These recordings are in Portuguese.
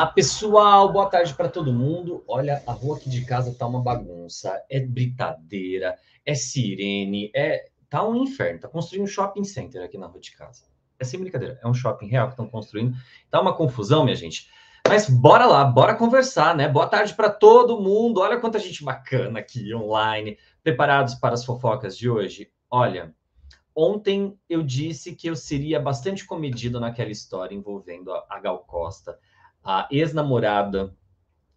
Olá, pessoal. Boa tarde para todo mundo. Olha, a rua aqui de casa tá uma bagunça. É britadeira, é sirene, é tá um inferno. Tá construindo um shopping center aqui na rua de casa. É sem brincadeira. É um shopping real que estão construindo. Tá uma confusão, minha gente. Mas bora lá, bora conversar, né? Boa tarde para todo mundo. Olha quanta gente bacana aqui online, preparados para as fofocas de hoje. Olha, ontem eu disse que eu seria bastante comedido naquela história envolvendo a Gal Costa a ex-namorada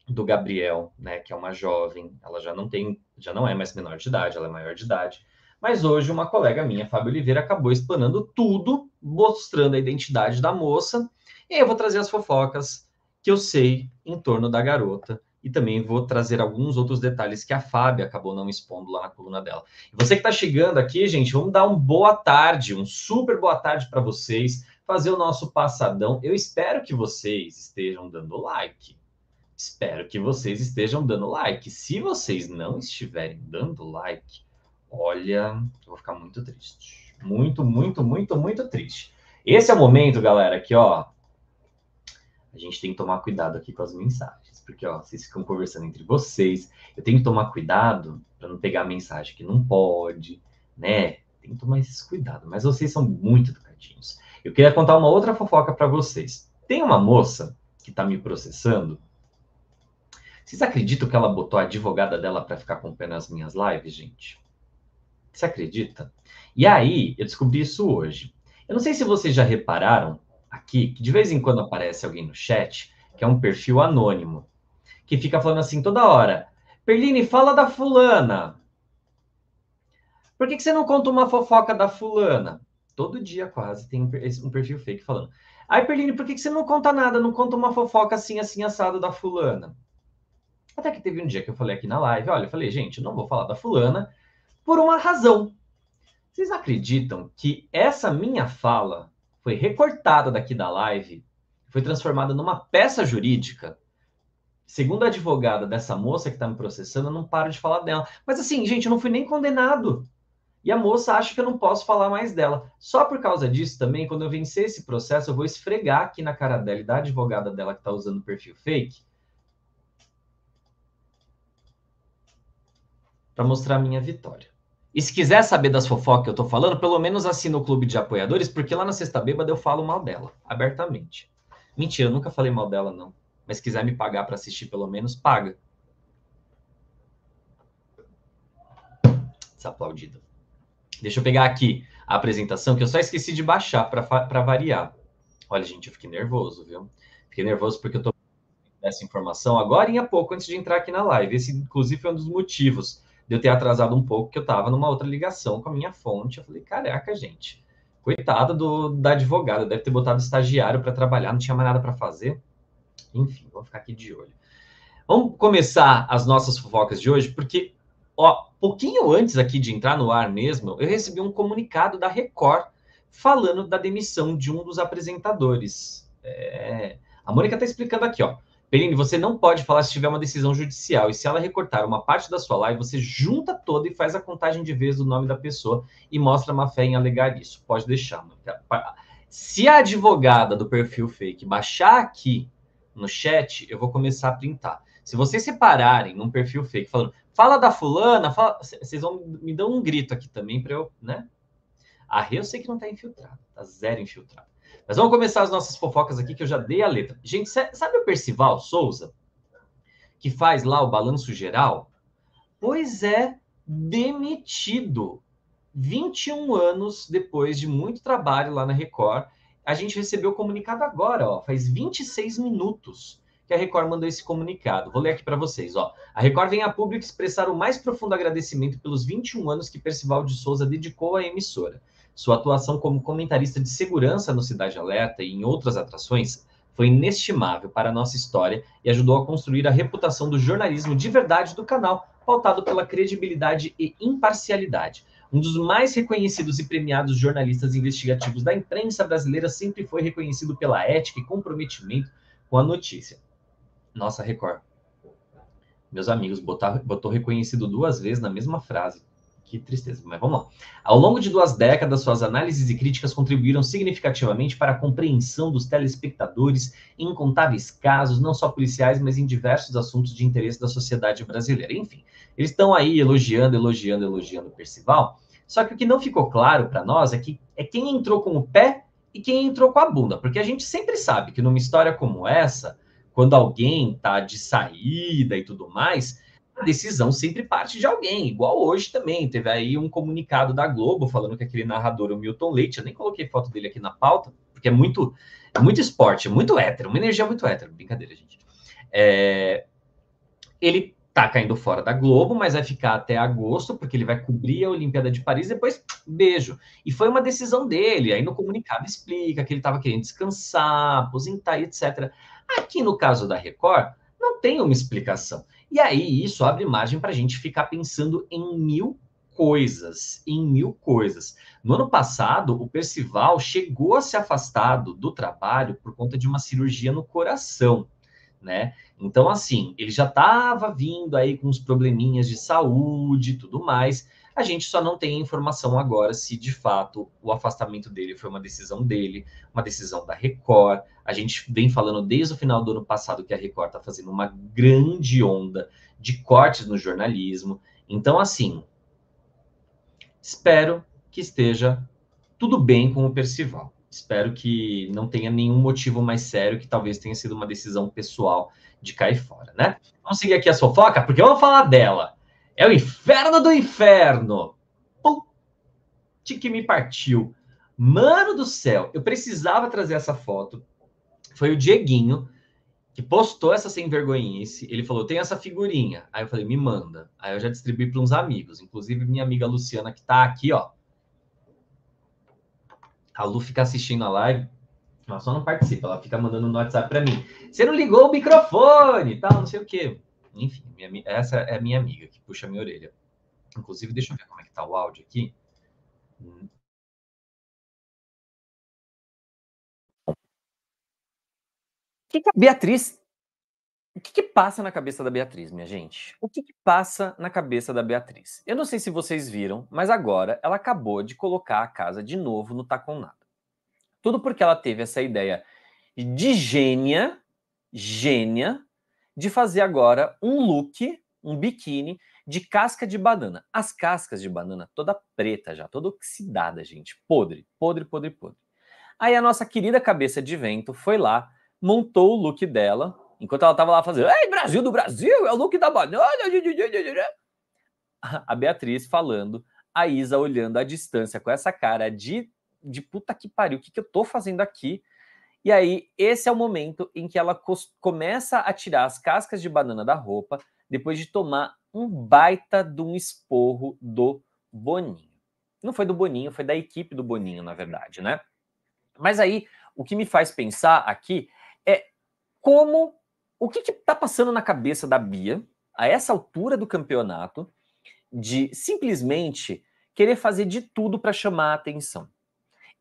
do Gabriel, né, que é uma jovem, ela já não tem, já não é mais menor de idade, ela é maior de idade. Mas hoje uma colega minha, Fábio Oliveira, acabou explanando tudo, mostrando a identidade da moça. E aí eu vou trazer as fofocas que eu sei em torno da garota e também vou trazer alguns outros detalhes que a Fábio acabou não expondo lá na coluna dela. E você que está chegando aqui, gente, vamos dar um boa tarde, um super boa tarde para vocês fazer o nosso passadão. Eu espero que vocês estejam dando like. Espero que vocês estejam dando like. Se vocês não estiverem dando like, olha, eu vou ficar muito triste. Muito, muito, muito, muito triste. Esse é o momento, galera, que ó, a gente tem que tomar cuidado aqui com as mensagens, porque ó, vocês ficam conversando entre vocês. Eu tenho que tomar cuidado para não pegar mensagem que não pode, né? Tem que tomar esse cuidado. mas vocês são muito educadinhos. Eu queria contar uma outra fofoca para vocês. Tem uma moça que está me processando. Vocês acreditam que ela botou a advogada dela para ficar com pena pé nas minhas lives, gente? Você acredita? E aí, eu descobri isso hoje. Eu não sei se vocês já repararam aqui que de vez em quando aparece alguém no chat que é um perfil anônimo que fica falando assim toda hora: Perline, fala da fulana. Por que, que você não conta uma fofoca da fulana? todo dia quase tem um, perfil fake falando. Ai, Perline, por que, você não conta nada? Não conta uma fofoca assim, assim, assada da fulana? Até que teve um dia que eu falei aqui na live, olha, eu falei, gente, eu não vou falar da fulana por uma razão. Vocês acreditam que essa minha fala foi recortada daqui da live, foi transformada numa peça jurídica? Segundo a advogada dessa moça que está me processando, eu não paro de falar dela. Mas assim, gente, eu não fui nem condenado. E a moça acha que eu não posso falar mais dela. Só por causa disso também, quando eu vencer esse processo, eu vou esfregar aqui na cara dela e da advogada dela que está usando o perfil fake para mostrar a minha vitória. E se quiser saber das fofocas que eu tô falando, pelo menos assina o clube de apoiadores, porque lá na Sexta Bêbada eu falo mal dela, abertamente. Mentira, eu nunca falei mal dela, não. Mas se quiser me pagar para assistir, pelo menos, paga. Desaplaudida. Deixa eu pegar aqui a apresentação que eu só esqueci de baixar para variar. Olha, gente, eu fiquei nervoso, viu? Fiquei nervoso porque eu estou essa informação agora e há pouco antes de entrar aqui na live. Esse, inclusive, foi um dos motivos de eu ter atrasado um pouco, que eu estava numa outra ligação com a minha fonte. Eu falei, caraca, gente, coitada do, da advogada, deve ter botado estagiário para trabalhar, não tinha mais nada para fazer. Enfim, vou ficar aqui de olho. Vamos começar as nossas fofocas de hoje, porque Ó, pouquinho antes aqui de entrar no ar mesmo, eu recebi um comunicado da Record falando da demissão de um dos apresentadores. É... A Mônica está explicando aqui, ó. Perini, você não pode falar se tiver uma decisão judicial e se ela recortar uma parte da sua live, você junta toda e faz a contagem de vezes do nome da pessoa e mostra uma fé em alegar isso. Pode deixar, Mônica. Se a advogada do perfil fake baixar aqui no chat, eu vou começar a printar. Se vocês separarem num perfil fake falando Fala da fulana, fala... vocês vão me dar um grito aqui também para eu, né? A Rê eu sei que não tá infiltrada, tá zero infiltrada. Mas vamos começar as nossas fofocas aqui que eu já dei a letra. Gente, sabe o Percival Souza? Que faz lá o balanço geral? Pois é, demitido. 21 anos depois de muito trabalho lá na Record, a gente recebeu o comunicado agora, ó, faz 26 minutos que a Record mandou esse comunicado. Vou ler aqui para vocês. Ó. A Record vem a público expressar o mais profundo agradecimento pelos 21 anos que Percival de Souza dedicou à emissora. Sua atuação como comentarista de segurança no Cidade Alerta e em outras atrações foi inestimável para a nossa história e ajudou a construir a reputação do jornalismo de verdade do canal, pautado pela credibilidade e imparcialidade. Um dos mais reconhecidos e premiados jornalistas investigativos da imprensa brasileira sempre foi reconhecido pela ética e comprometimento com a notícia. Nossa Record. Meus amigos, botar, botou reconhecido duas vezes na mesma frase. Que tristeza, mas vamos lá. Ao longo de duas décadas, suas análises e críticas contribuíram significativamente para a compreensão dos telespectadores em incontáveis casos, não só policiais, mas em diversos assuntos de interesse da sociedade brasileira. Enfim, eles estão aí elogiando, elogiando, elogiando o Percival. Só que o que não ficou claro para nós é que é quem entrou com o pé e quem entrou com a bunda, porque a gente sempre sabe que numa história como essa, quando alguém está de saída e tudo mais, a decisão sempre parte de alguém, igual hoje também. Teve aí um comunicado da Globo falando que aquele narrador, o Milton Leite, eu nem coloquei foto dele aqui na pauta, porque é muito, é muito esporte, é muito hétero, uma energia muito hétero, brincadeira, gente. É, ele tá caindo fora da Globo, mas vai ficar até agosto, porque ele vai cobrir a Olimpíada de Paris, depois beijo. E foi uma decisão dele, aí no comunicado explica que ele estava querendo descansar, aposentar, etc. Aqui no caso da Record, não tem uma explicação. E aí isso abre margem para a gente ficar pensando em mil coisas, em mil coisas. No ano passado, o Percival chegou a se afastado do trabalho por conta de uma cirurgia no coração, né? Então, assim, ele já estava vindo aí com uns probleminhas de saúde e tudo mais. A gente só não tem informação agora se de fato o afastamento dele foi uma decisão dele, uma decisão da Record. A gente vem falando desde o final do ano passado que a Record está fazendo uma grande onda de cortes no jornalismo. Então, assim, espero que esteja tudo bem com o Percival. Espero que não tenha nenhum motivo mais sério, que talvez tenha sido uma decisão pessoal de cair fora, né? Vamos seguir aqui a fofoca, porque eu vou falar dela. É o inferno do inferno. Pute que me partiu. Mano do céu, eu precisava trazer essa foto. Foi o Dieguinho que postou essa sem vergonhice. Ele falou: tem essa figurinha. Aí eu falei: me manda. Aí eu já distribuí para uns amigos, inclusive minha amiga Luciana, que está aqui, ó. A Lu fica assistindo a live. Ela só não participa, ela fica mandando no um WhatsApp para mim. Você não ligou o microfone, tal, não sei o quê. Enfim, minha, essa é a minha amiga que puxa a minha orelha. Inclusive, deixa eu ver como é que tá o áudio aqui. Que que a... É? Beatriz, o que, que, passa na cabeça da Beatriz, minha gente? O que, que passa na cabeça da Beatriz? Eu não sei se vocês viram, mas agora ela acabou de colocar a casa de novo no Nada. Tudo porque ela teve essa ideia de gênia, gênia, de fazer agora um look, um biquíni de casca de banana. As cascas de banana toda preta já, toda oxidada, gente, podre, podre, podre, podre. Aí a nossa querida cabeça de vento foi lá, montou o look dela, enquanto ela tava lá fazendo, ei, Brasil do Brasil, é o look da banana. A Beatriz falando, a Isa olhando à distância com essa cara de de puta que pariu, o que, que eu tô fazendo aqui? E aí, esse é o momento em que ela começa a tirar as cascas de banana da roupa, depois de tomar um baita de um esporro do Boninho. Não foi do Boninho, foi da equipe do Boninho, na verdade, né? Mas aí, o que me faz pensar aqui é como. O que está passando na cabeça da Bia, a essa altura do campeonato, de simplesmente querer fazer de tudo para chamar a atenção?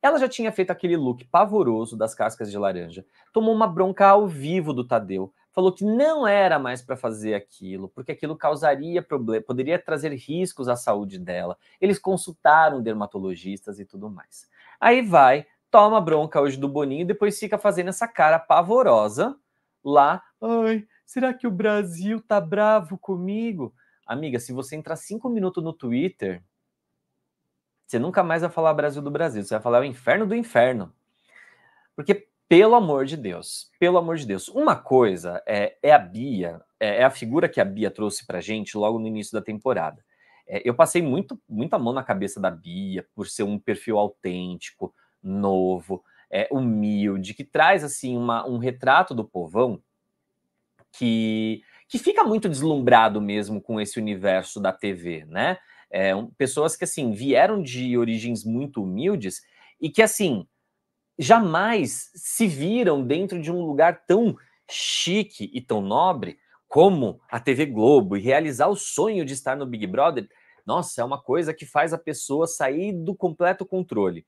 Ela já tinha feito aquele look pavoroso das cascas de laranja, tomou uma bronca ao vivo do Tadeu, falou que não era mais para fazer aquilo, porque aquilo causaria problema, poderia trazer riscos à saúde dela. Eles consultaram dermatologistas e tudo mais. Aí vai, toma bronca hoje do Boninho, depois fica fazendo essa cara pavorosa lá. Ai, será que o Brasil tá bravo comigo? Amiga, se você entrar cinco minutos no Twitter, você nunca mais vai falar Brasil do Brasil, você vai falar o inferno do inferno. Porque, pelo amor de Deus, pelo amor de Deus, uma coisa é, é a Bia, é, é, a figura que a Bia trouxe pra gente logo no início da temporada. É, eu passei muito, muita mão na cabeça da Bia por ser um perfil autêntico, novo, é, humilde, que traz assim uma, um retrato do povão que que fica muito deslumbrado mesmo com esse universo da TV, né? É, um, pessoas que, assim, vieram de origens muito humildes e que, assim, jamais se viram dentro de um lugar tão chique e tão nobre como a TV Globo e realizar o sonho de estar no Big Brother, nossa, é uma coisa que faz a pessoa sair do completo controle.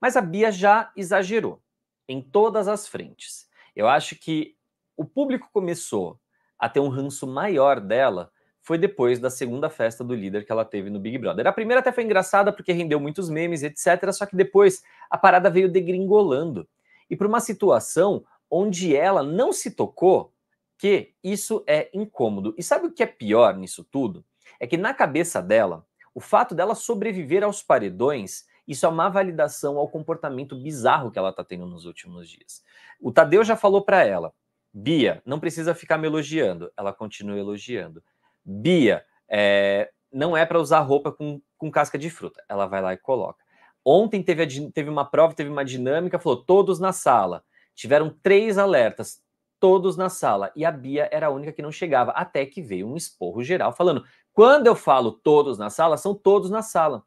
Mas a Bia já exagerou em todas as frentes. Eu acho que o público começou a ter um ranço maior dela foi depois da segunda festa do líder que ela teve no Big Brother. A primeira até foi engraçada porque rendeu muitos memes, etc. Só que depois a parada veio degringolando. E para uma situação onde ela não se tocou que isso é incômodo. E sabe o que é pior nisso tudo? É que na cabeça dela, o fato dela sobreviver aos paredões isso é uma validação ao comportamento bizarro que ela está tendo nos últimos dias. O Tadeu já falou para ela: Bia, não precisa ficar me elogiando. Ela continua elogiando. Bia, é, não é para usar roupa com, com casca de fruta. Ela vai lá e coloca. Ontem teve, a, teve uma prova, teve uma dinâmica, falou todos na sala. Tiveram três alertas, todos na sala. E a Bia era a única que não chegava, até que veio um esporro geral falando: quando eu falo todos na sala, são todos na sala.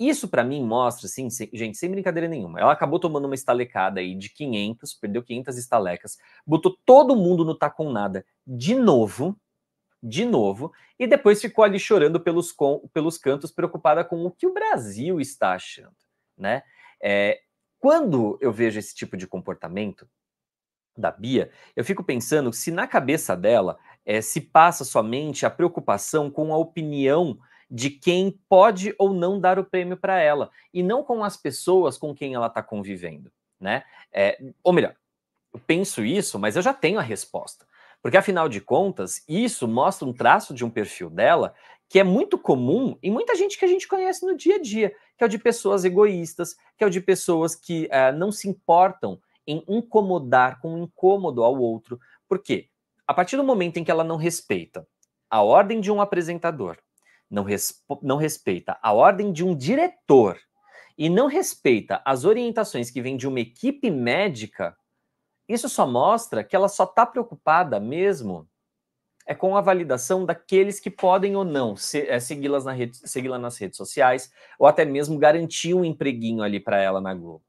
Isso para mim mostra, assim, sem, gente, sem brincadeira nenhuma. Ela acabou tomando uma estalecada aí de 500, perdeu 500 estalecas, botou todo mundo no tá com nada de novo de novo, e depois ficou ali chorando pelos, com, pelos cantos, preocupada com o que o Brasil está achando, né? É, quando eu vejo esse tipo de comportamento da Bia, eu fico pensando se na cabeça dela é, se passa somente a preocupação com a opinião de quem pode ou não dar o prêmio para ela, e não com as pessoas com quem ela está convivendo, né? É, ou melhor, eu penso isso, mas eu já tenho a resposta. Porque, afinal de contas, isso mostra um traço de um perfil dela que é muito comum em muita gente que a gente conhece no dia a dia, que é o de pessoas egoístas, que é o de pessoas que eh, não se importam em incomodar com um incômodo ao outro. porque A partir do momento em que ela não respeita a ordem de um apresentador, não, resp não respeita a ordem de um diretor e não respeita as orientações que vêm de uma equipe médica, isso só mostra que ela só está preocupada mesmo é com a validação daqueles que podem ou não se, é, eh, segui-la na rede, segui nas redes sociais ou até mesmo garantir um empreguinho ali para ela na Globo.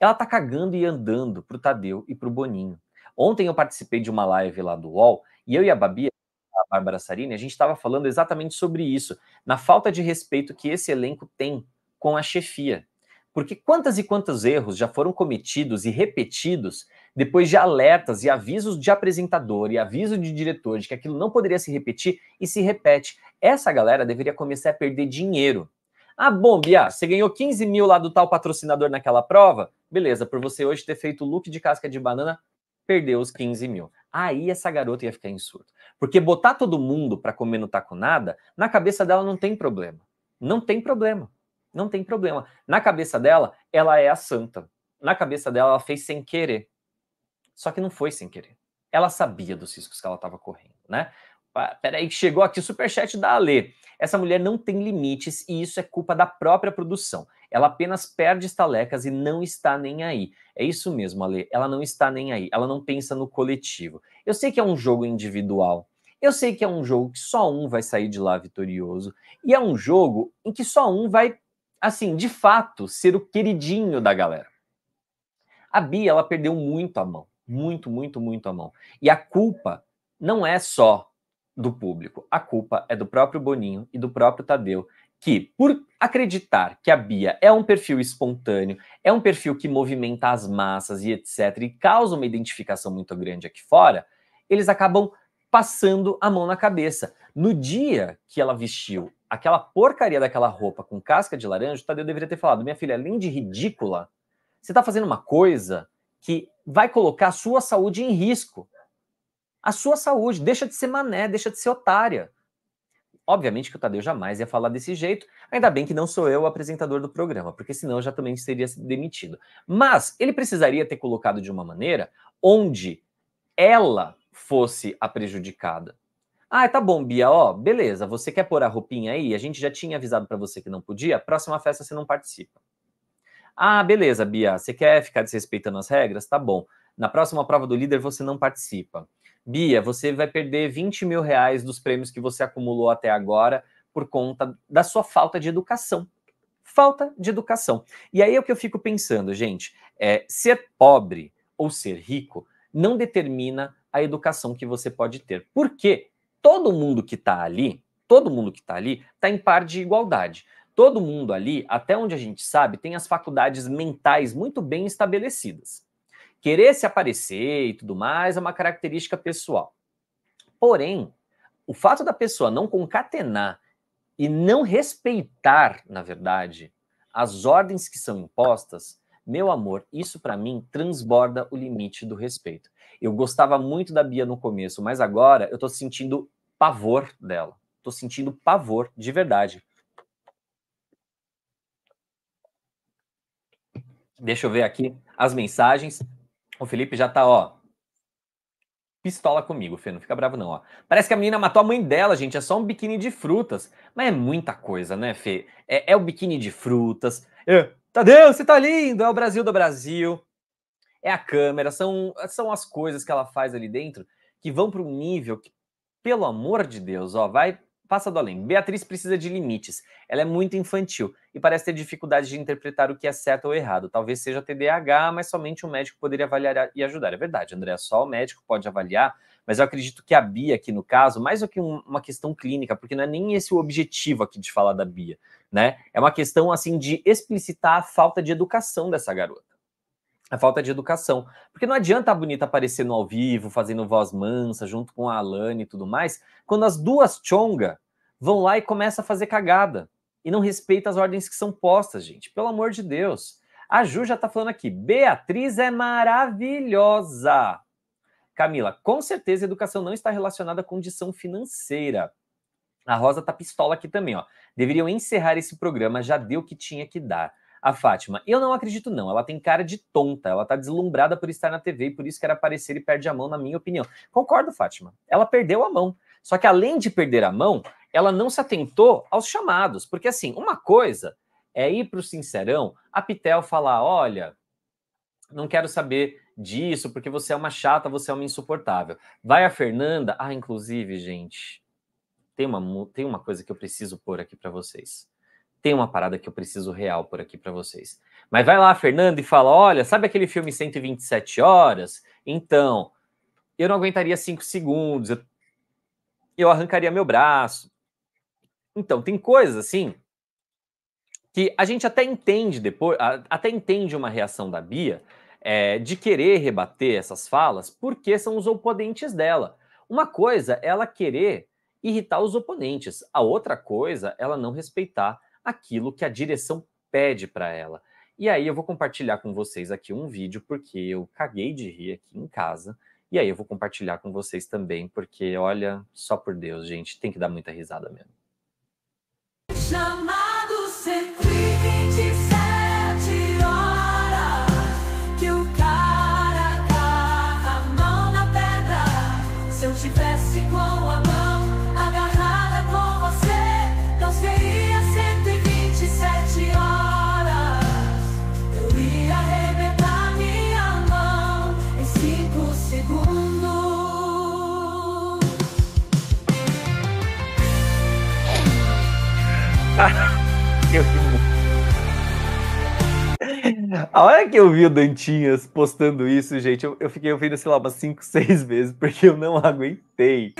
Ela tá cagando e andando para o Tadeu e para o Boninho. Ontem eu participei de uma live lá do UOL e eu e a Babi, a Bárbara Sarini, a gente estava falando exatamente sobre isso, na falta de respeito que esse elenco tem com a chefia. Porque quantas e quantos erros já foram cometidos e repetidos depois de alertas e avisos de apresentador e aviso de diretor de que aquilo não poderia se repetir e se repete. Essa galera deveria começar a perder dinheiro. Ah, bom, Bia, você ganhou 15 mil lá do tal patrocinador naquela prova? Beleza, por você hoje ter feito look de casca de banana, perdeu os 15 mil. Aí essa garota ia ficar em surto. Porque botar todo mundo para comer no taco nada, na cabeça dela não tem problema. Não tem problema. Não tem problema. Na cabeça dela, ela é a santa. Na cabeça dela, ela fez sem querer. Só que não foi sem querer. Ela sabia dos riscos que ela estava correndo, né? Peraí, chegou aqui o superchat da Ale. Essa mulher não tem limites e isso é culpa da própria produção. Ela apenas perde estalecas e não está nem aí. É isso mesmo, Ale. Ela não está nem aí. Ela não pensa no coletivo. Eu sei que é um jogo individual. Eu sei que é um jogo que só um vai sair de lá vitorioso. E é um jogo em que só um vai, assim, de fato, ser o queridinho da galera. A Bia, ela perdeu muito a mão muito, muito, muito a mão. E a culpa não é só do público, a culpa é do próprio Boninho e do próprio Tadeu, que, por acreditar que a Bia é um perfil espontâneo, é um perfil que movimenta as massas e etc., e causa uma identificação muito grande aqui fora, eles acabam passando a mão na cabeça. No dia que ela vestiu aquela porcaria daquela roupa com casca de laranja, o Tadeu deveria ter falado: minha filha, além de ridícula, você está fazendo uma coisa que vai colocar a sua saúde em risco. A sua saúde, deixa de ser mané, deixa de ser otária. Obviamente que o Tadeu jamais ia falar desse jeito, ainda bem que não sou eu o apresentador do programa, porque senão eu já também seria demitido. Mas ele precisaria ter colocado de uma maneira onde ela fosse a prejudicada. Ah, tá bom, Bia, ó, beleza, você quer pôr a roupinha aí? A gente já tinha avisado para você que não podia, próxima festa você não participa. Ah, beleza, Bia, você quer ficar desrespeitando as regras? Tá bom. Na próxima prova do líder você não participa. Bia, você vai perder 20 mil reais dos prêmios que você acumulou até agora por conta da sua falta de educação. Falta de educação. E aí é o que eu fico pensando, gente: é, ser pobre ou ser rico não determina a educação que você pode ter. Porque todo mundo que está ali, todo mundo que está ali, está em par de igualdade. Todo mundo ali, até onde a gente sabe, tem as faculdades mentais muito bem estabelecidas. Querer se aparecer e tudo mais é uma característica pessoal. Porém, o fato da pessoa não concatenar e não respeitar, na verdade, as ordens que são impostas, meu amor, isso para mim transborda o limite do respeito. Eu gostava muito da Bia no começo, mas agora eu tô sentindo pavor dela. Tô sentindo pavor de verdade. Deixa eu ver aqui as mensagens. O Felipe já tá, ó, pistola comigo, Fê, não fica bravo não, ó. Parece que a menina matou a mãe dela, gente, é só um biquíni de frutas. Mas é muita coisa, né, Fê? É, é o biquíni de frutas. É, Tadeu, você tá lindo, é o Brasil do Brasil. É a câmera, são, são as coisas que ela faz ali dentro que vão para um nível que, pelo amor de Deus, ó, vai passa do além. Beatriz precisa de limites. Ela é muito infantil e parece ter dificuldade de interpretar o que é certo ou errado. Talvez seja TDAH, mas somente o um médico poderia avaliar e ajudar. É verdade, André, só o médico pode avaliar, mas eu acredito que a Bia aqui no caso, mais do que uma questão clínica, porque não é nem esse o objetivo aqui de falar da Bia, né? É uma questão assim de explicitar a falta de educação dessa garota a falta de educação. Porque não adianta a Bonita aparecendo ao vivo, fazendo voz mansa, junto com a Alane e tudo mais, quando as duas chonga vão lá e começa a fazer cagada. E não respeita as ordens que são postas, gente. Pelo amor de Deus. A Ju já tá falando aqui. Beatriz é maravilhosa. Camila, com certeza a educação não está relacionada à condição financeira. A Rosa tá pistola aqui também, ó. Deveriam encerrar esse programa, já deu o que tinha que dar a Fátima. Eu não acredito, não. Ela tem cara de tonta. Ela tá deslumbrada por estar na TV e por isso quer aparecer e perde a mão, na minha opinião. Concordo, Fátima. Ela perdeu a mão. Só que além de perder a mão, ela não se atentou aos chamados. Porque, assim, uma coisa é ir para o Sincerão, a Pitel falar: olha, não quero saber disso, porque você é uma chata, você é uma insuportável. Vai a Fernanda. Ah, inclusive, gente, tem uma, tem uma coisa que eu preciso pôr aqui para vocês tem uma parada que eu preciso real por aqui para vocês. Mas vai lá, Fernando, e fala: olha, sabe aquele filme 127 horas? Então, eu não aguentaria 5 segundos, eu, eu arrancaria meu braço. Então, tem coisas assim que a gente até entende depois, até entende uma reação da Bia é, de querer rebater essas falas, porque são os oponentes dela. Uma coisa é ela querer irritar os oponentes, a outra coisa é ela não respeitar aquilo que a direção pede para ela. E aí eu vou compartilhar com vocês aqui um vídeo, porque eu caguei de rir aqui em casa. E aí eu vou compartilhar com vocês também, porque olha, só por Deus, gente, tem que dar muita risada mesmo. Chamado ser crime. eu ri muito. A hora que eu vi o Dantinhas postando isso, gente, eu, eu fiquei ouvindo, sei lá, umas 5, 6 vezes, porque eu não aguentei.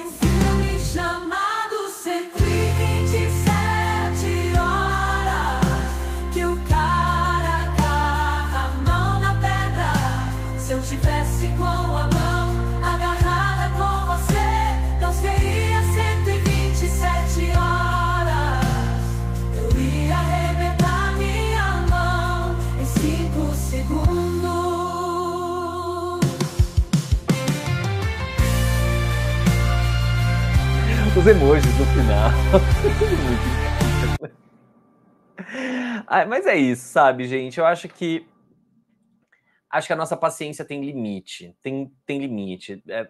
os emojis no final. mas é isso, sabe, gente? Eu acho que acho que a nossa paciência tem limite, tem, tem limite. É,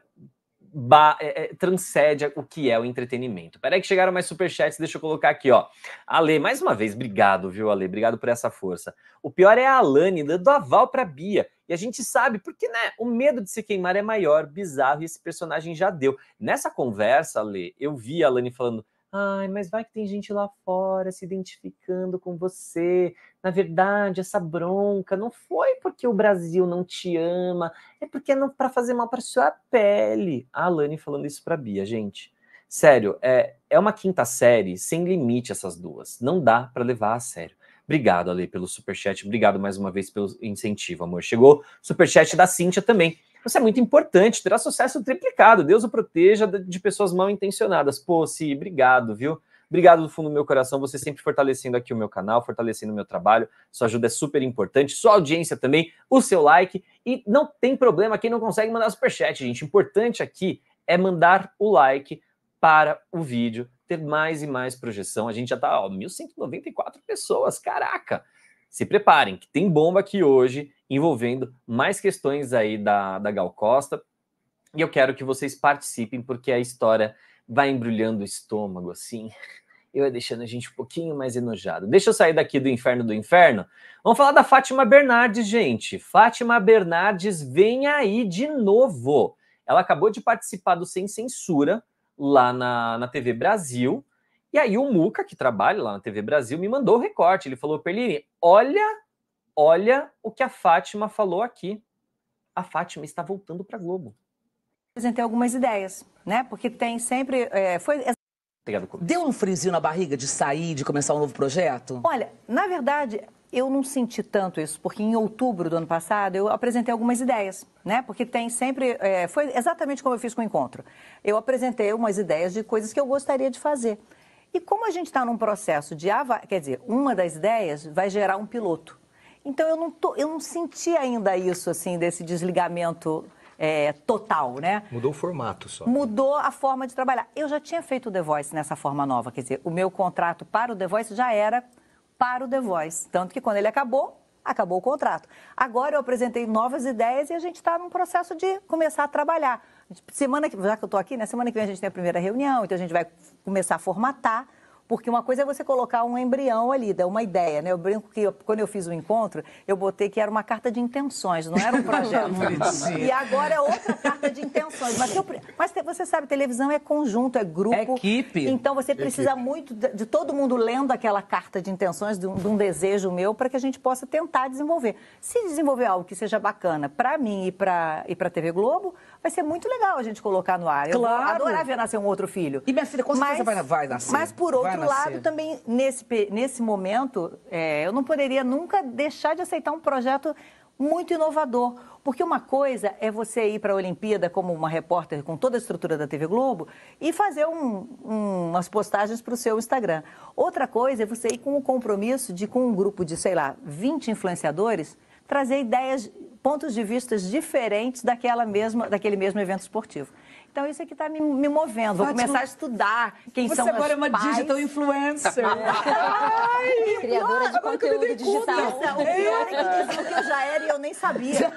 é, é transcende o que é o entretenimento. Peraí que chegaram mais superchats, deixa eu colocar aqui, ó. Ale, mais uma vez, obrigado, viu, Ale? Obrigado por essa força. O pior é a Alane dando aval pra Bia. E a gente sabe, porque, né, o medo de se queimar é maior, bizarro, e esse personagem já deu. Nessa conversa, Ale, eu vi a Alane falando, Ai, mas vai que tem gente lá fora se identificando com você. Na verdade, essa bronca não foi porque o Brasil não te ama, é porque é para fazer mal para sua pele. A Alane falando isso para Bia, gente. Sério, é, é uma quinta série sem limite essas duas. Não dá para levar a sério. Obrigado, Ale, pelo superchat. Obrigado mais uma vez pelo incentivo, amor. Chegou superchat da Cíntia também. Você é muito importante, terá sucesso triplicado. Deus o proteja de pessoas mal intencionadas. Pô, Si, obrigado, viu? Obrigado do fundo do meu coração, você sempre fortalecendo aqui o meu canal, fortalecendo o meu trabalho. Sua ajuda é super importante, sua audiência também, o seu like. E não tem problema quem não consegue mandar superchat, gente. Importante aqui é mandar o like para o vídeo ter mais e mais projeção. A gente já tá, ó, 1.194 pessoas, caraca! Se preparem, que tem bomba aqui hoje envolvendo mais questões aí da, da Gal Costa. E eu quero que vocês participem, porque a história vai embrulhando o estômago, assim. E vai deixando a gente um pouquinho mais enojado. Deixa eu sair daqui do inferno do inferno. Vamos falar da Fátima Bernardes, gente. Fátima Bernardes vem aí de novo. Ela acabou de participar do Sem Censura lá na, na TV Brasil. E aí o Muca, que trabalha lá na TV Brasil, me mandou o recorte. Ele falou, Perlini, olha Olha o que a Fátima falou aqui. A Fátima está voltando para Globo. Apresentei algumas ideias, né? Porque tem sempre. É, foi... Deu um frisinho na barriga de sair, de começar um novo projeto? Olha, na verdade, eu não senti tanto isso, porque em outubro do ano passado eu apresentei algumas ideias, né? Porque tem sempre. É, foi exatamente como eu fiz com o encontro. Eu apresentei umas ideias de coisas que eu gostaria de fazer. E como a gente está num processo de. Quer dizer, uma das ideias vai gerar um piloto. Então eu não, tô, eu não senti ainda isso, assim, desse desligamento é, total, né? Mudou o formato só. Mudou a forma de trabalhar. Eu já tinha feito o The Voice nessa forma nova, quer dizer, o meu contrato para o The Voice já era para o The Voice. Tanto que quando ele acabou, acabou o contrato. Agora eu apresentei novas ideias e a gente está num processo de começar a trabalhar. Semana que, já que eu estou aqui, né? Semana que vem a gente tem a primeira reunião, então a gente vai começar a formatar porque uma coisa é você colocar um embrião ali, dá uma ideia, né? Eu brinco que eu, quando eu fiz o um encontro, eu botei que era uma carta de intenções, não era um projeto. e agora é outra carta de intenções. Mas, eu, mas, você sabe, televisão é conjunto, é grupo. É equipe. Então você precisa equipe. muito de, de, todo mundo lendo aquela carta de intenções, de um, de um desejo meu, para que a gente possa tentar desenvolver. Se desenvolver algo que seja bacana para mim e para e a TV Globo, vai ser muito legal a gente colocar no ar. Eu claro. vou adorar ver nascer um outro filho. E minha filha, com certeza vai, vai nascer. Mas, por outro lado, também, nesse, nesse momento, é, eu não poderia nunca deixar de aceitar um projeto muito inovador. Porque uma coisa é você ir para a Olimpíada como uma repórter com toda a estrutura da TV Globo e fazer um, um, umas postagens para o seu Instagram. Outra coisa é você ir com o compromisso de, com um grupo de, sei lá, 20 influenciadores, trazer ideias pontos de vista diferentes daquela mesma, daquele mesmo evento esportivo. Então isso é que está me, me, movendo. Vou Fátima, começar a estudar quem Você são agora é uma pais. digital influencer. Ai, Criadora de conteúdo digital. Conta. O pior é que, que eu já era e eu nem sabia.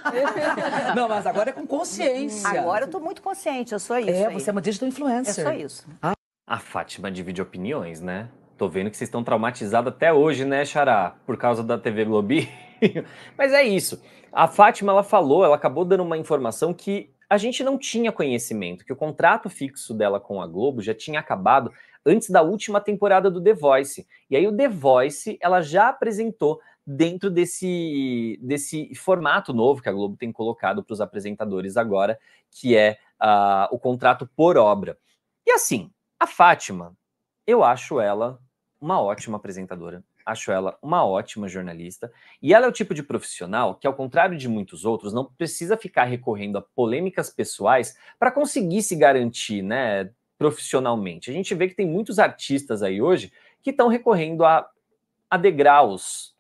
Não, mas agora é com consciência. Agora eu estou muito consciente, eu sou isso. É, aí. você é uma digital influencer. É só isso. Ah. A Fátima divide opiniões, né? Tô vendo que vocês estão traumatizados até hoje, né, Xará? Por causa da TV Globinho. Mas é isso. A Fátima ela falou, ela acabou dando uma informação que a gente não tinha conhecimento, que o contrato fixo dela com a Globo já tinha acabado antes da última temporada do The Voice. E aí o The Voice ela já apresentou dentro desse, desse formato novo que a Globo tem colocado para os apresentadores agora, que é uh, o contrato por obra. E assim, a Fátima, eu acho ela uma ótima apresentadora acho ela uma ótima jornalista, e ela é o tipo de profissional que, ao contrário de muitos outros, não precisa ficar recorrendo a polêmicas pessoais para conseguir se garantir, né, profissionalmente. A gente vê que tem muitos artistas aí hoje que estão recorrendo a, a degraus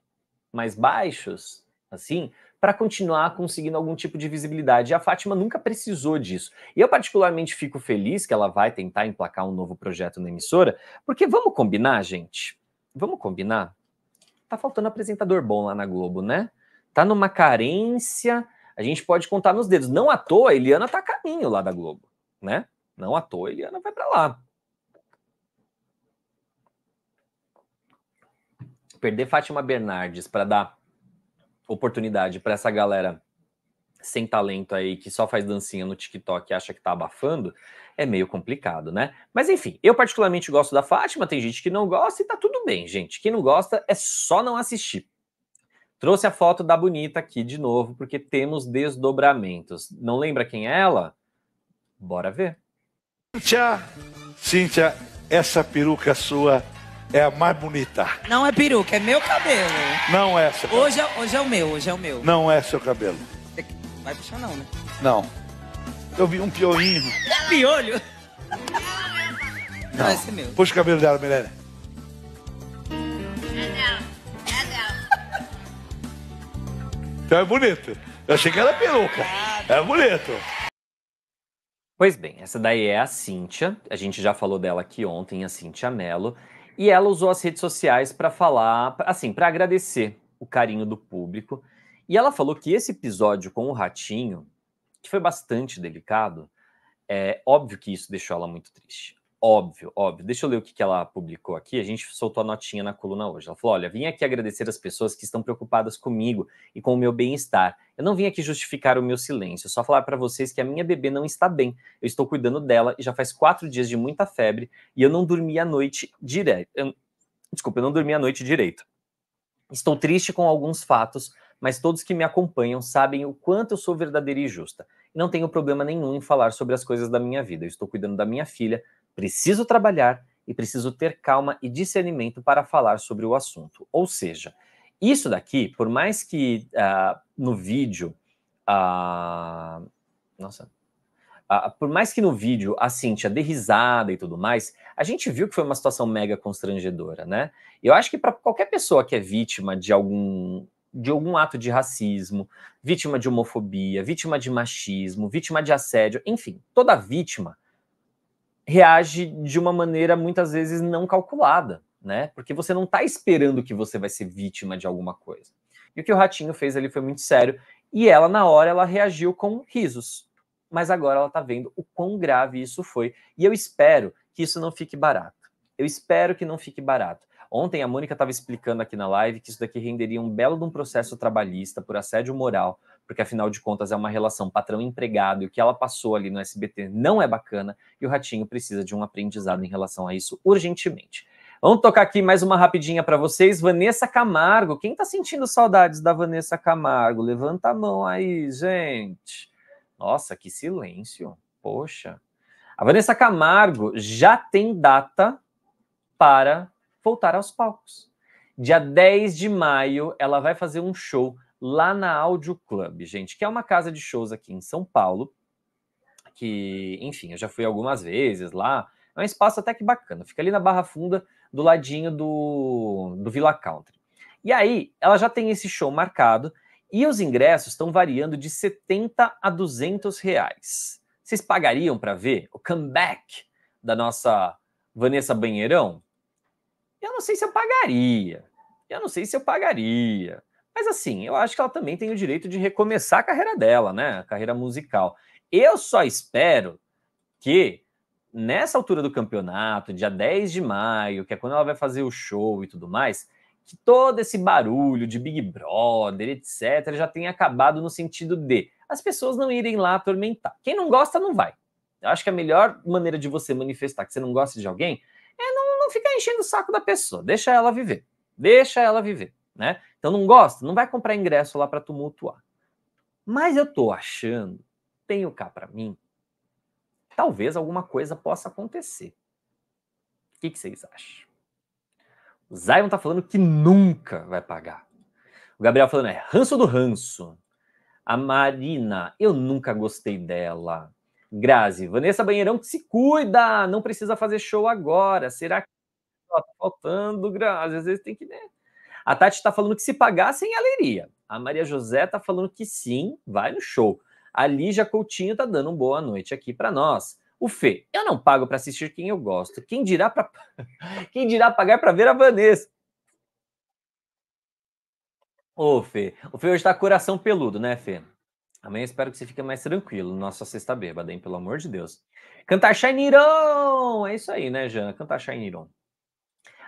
mais baixos, assim, para continuar conseguindo algum tipo de visibilidade. E a Fátima nunca precisou disso. E eu, particularmente, fico feliz que ela vai tentar emplacar um novo projeto na emissora, porque vamos combinar, gente? Vamos combinar? tá faltando apresentador bom lá na Globo, né? Tá numa carência, a gente pode contar nos dedos. Não à toa, a Eliana tá a caminho lá da Globo, né? Não à toa, a Eliana vai para lá. Perder Fátima Bernardes para dar oportunidade para essa galera sem talento aí que só faz dancinha no TikTok e acha que tá abafando, é meio complicado, né? Mas enfim, eu particularmente gosto da Fátima, tem gente que não gosta e tá tudo bem, gente. Quem não gosta é só não assistir. Trouxe a foto da bonita aqui de novo, porque temos desdobramentos. Não lembra quem é ela? Bora ver. Cíntia, Cíntia, essa peruca sua é a mais bonita. Não é peruca, é meu cabelo. Não é essa. Hoje é, hoje é o meu, hoje é o meu. Não é seu cabelo vai puxar não, né? Não. Eu vi um piolinho. Piolho? Não, não esse é meu. Puxa o cabelo dela, Mirella. É dela. É dela. Então é bonito. Eu achei que era peruca. É bonito. Pois bem, essa daí é a Cíntia. A gente já falou dela aqui ontem, a Cíntia Mello. E ela usou as redes sociais para falar, assim, para agradecer o carinho do público. E ela falou que esse episódio com o ratinho, que foi bastante delicado, é óbvio que isso deixou ela muito triste. Óbvio, óbvio. Deixa eu ler o que, que ela publicou aqui. A gente soltou a notinha na coluna hoje. Ela falou: Olha, vim aqui agradecer as pessoas que estão preocupadas comigo e com o meu bem-estar. Eu não vim aqui justificar o meu silêncio, só falar para vocês que a minha bebê não está bem. Eu estou cuidando dela e já faz quatro dias de muita febre e eu não dormi a noite direito. Eu... Desculpa, eu não dormi a noite direito. Estou triste com alguns fatos, mas todos que me acompanham sabem o quanto eu sou verdadeira e justa. Não tenho problema nenhum em falar sobre as coisas da minha vida. Eu estou cuidando da minha filha, preciso trabalhar e preciso ter calma e discernimento para falar sobre o assunto. Ou seja, isso daqui, por mais que uh, no vídeo. Uh, nossa. Uh, por mais que no vídeo a Cintia dê risada e tudo mais, a gente viu que foi uma situação mega constrangedora, né? Eu acho que para qualquer pessoa que é vítima de algum de algum ato de racismo, vítima de homofobia, vítima de machismo, vítima de assédio, enfim, toda vítima reage de uma maneira muitas vezes não calculada, né? Porque você não está esperando que você vai ser vítima de alguma coisa. E o que o ratinho fez ali foi muito sério, e ela na hora ela reagiu com risos. Mas agora ela está vendo o quão grave isso foi, e eu espero que isso não fique barato. Eu espero que não fique barato. Ontem a Mônica estava explicando aqui na live que isso daqui renderia um belo de um processo trabalhista por assédio moral, porque afinal de contas é uma relação patrão-empregado e o que ela passou ali no SBT não é bacana e o Ratinho precisa de um aprendizado em relação a isso urgentemente. Vamos tocar aqui mais uma rapidinha para vocês. Vanessa Camargo, quem está sentindo saudades da Vanessa Camargo? Levanta a mão aí, gente. Nossa, que silêncio. Poxa. A Vanessa Camargo já tem data para voltar aos palcos. Dia 10 de maio, ela vai fazer um show lá na Audio Club, gente, que é uma casa de shows aqui em São Paulo, que, enfim, eu já fui algumas vezes lá. É um espaço até que bacana, fica ali na Barra Funda, do ladinho do, do Vila Country. E aí, ela já tem esse show marcado e os ingressos estão variando de 70 a 200 reais. Vocês pagariam para ver o comeback da nossa Vanessa Banheirão? Eu não sei se eu pagaria. Eu não sei se eu pagaria. Mas assim, eu acho que ela também tem o direito de recomeçar a carreira dela, né? A carreira musical. Eu só espero que nessa altura do campeonato, dia 10 de maio, que é quando ela vai fazer o show e tudo mais, que todo esse barulho de Big Brother, etc, já tenha acabado no sentido de as pessoas não irem lá atormentar. Quem não gosta não vai. Eu acho que a melhor maneira de você manifestar que você não gosta de alguém não fica enchendo o saco da pessoa, deixa ela viver, deixa ela viver, né? Então não gosta, não vai comprar ingresso lá para tumultuar. Mas eu tô achando, tenho cá para mim, talvez alguma coisa possa acontecer. O que, que vocês acham? O Zion tá falando que nunca vai pagar. O Gabriel falando é ranço do ranço. A Marina, eu nunca gostei dela. Grazi, Vanessa Banheirão que se cuida, não precisa fazer show agora. Será que ó, tá faltando grana. Às vezes tem que. Né? A Tati tá falando que se pagassem, ela iria. A Maria José tá falando que sim, vai no show. A Lígia Coutinho tá dando um boa noite aqui para nós. O Fê, eu não pago para assistir quem eu gosto. Quem dirá para quem dirá pagar para ver a Vanessa? Ô, Fê, o Fê hoje tá coração peludo, né, Fê? Amanhã espero que você fique mais tranquilo. Nossa sexta bêbada, hein? Pelo amor de Deus. Cantar Shiniron! É isso aí, né, Jana? Cantar Shiniron.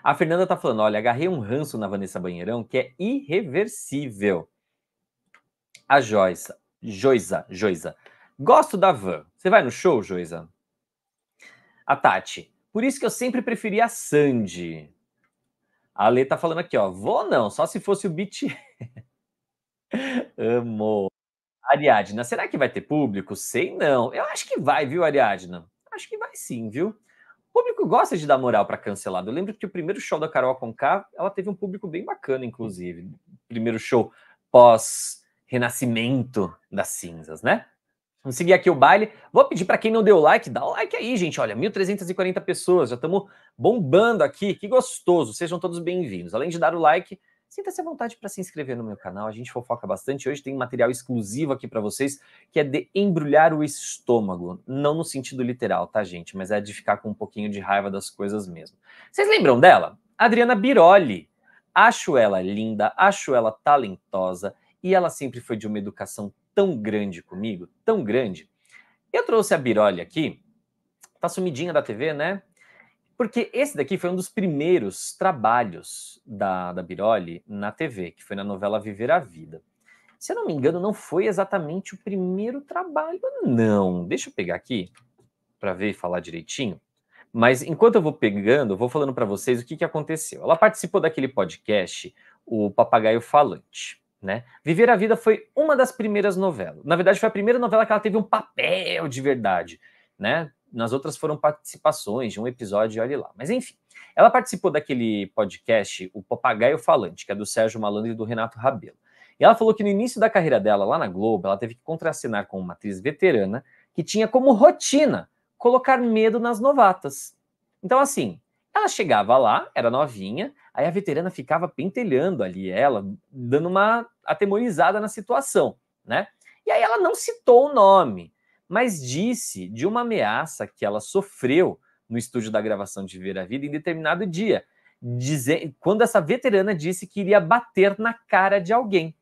A Fernanda tá falando: olha, agarrei um ranço na Vanessa Banheirão que é irreversível. A Joisa, Joisa, Joisa. Gosto da van. Você vai no show, Joisa? A Tati. Por isso que eu sempre preferi a Sandy. A Lê tá falando aqui, ó. Vou não, só se fosse o BTS. Amo. Ariadna, será que vai ter público? Sei não. Eu acho que vai, viu, Ariadna? Acho que vai sim, viu? público gosta de dar moral para cancelado. Eu lembro que o primeiro show da Carol Conká, ela teve um público bem bacana, inclusive. Primeiro show pós-renascimento das cinzas, né? Vamos seguir aqui o baile. Vou pedir para quem não deu like, dá o like aí, gente. Olha, 1.340 pessoas, já estamos bombando aqui. Que gostoso. Sejam todos bem-vindos. Além de dar o like, sinta-se à vontade para se inscrever no meu canal. A gente fofoca bastante. Hoje tem material exclusivo aqui para vocês, que é de embrulhar o estômago. Não no sentido literal, tá, gente? Mas é de ficar com um pouquinho de raiva das coisas mesmo. Vocês lembram dela? Adriana Biroli. Acho ela linda, acho ela talentosa e ela sempre foi de uma educação tão grande comigo, tão grande. Eu trouxe a Biroli aqui, tá sumidinha da TV, né? Porque esse daqui foi um dos primeiros trabalhos da, da Biroli na TV, que foi na novela Viver a Vida. Se eu não me engano, não foi exatamente o primeiro trabalho, não. Deixa eu pegar aqui para ver e falar direitinho. Mas enquanto eu vou pegando, vou falando para vocês o que, que aconteceu. Ela participou daquele podcast, o Papagaio Falante. Né? Viver a Vida foi uma das primeiras novelas. Na verdade, foi a primeira novela que ela teve um papel de verdade. Né? nas outras foram participações de um episódio, olhe lá. Mas enfim, ela participou daquele podcast, o Papagaio Falante, que é do Sérgio Malandro e do Renato Rabelo. E ela falou que no início da carreira dela, lá na Globo, ela teve que contracenar com uma atriz veterana que tinha como rotina colocar medo nas novatas. Então, assim, ela chegava lá, era novinha, aí a veterana ficava pentelhando ali ela, dando uma atemorizada na situação, né? E aí ela não citou o nome, mas disse de uma ameaça que ela sofreu no estúdio da gravação de Viver a Vida em determinado dia, dizer, quando essa veterana disse que iria bater na cara de alguém.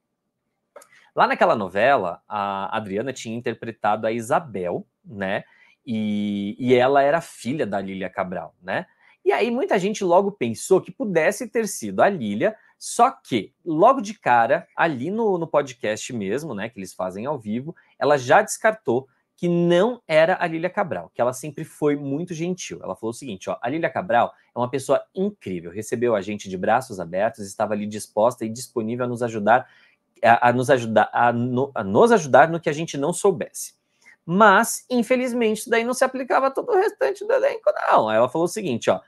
Lá naquela novela, a Adriana tinha interpretado a Isabel, né? E, e ela era filha da Lília Cabral, né? E aí muita gente logo pensou que pudesse ter sido a Lília, só que logo de cara, ali no, no podcast mesmo, né, que eles fazem ao vivo, ela já descartou que não era a Lília Cabral, que ela sempre foi muito gentil. Ela falou o seguinte: ó, a Lília Cabral é uma pessoa incrível, recebeu a gente de braços abertos, estava ali disposta e disponível a nos ajudar, a, a nos ajudar, a, no, a nos ajudar no que a gente não soubesse. Mas, infelizmente, isso daí não se aplicava a todo o restante do elenco, não. Ela falou o seguinte: ó,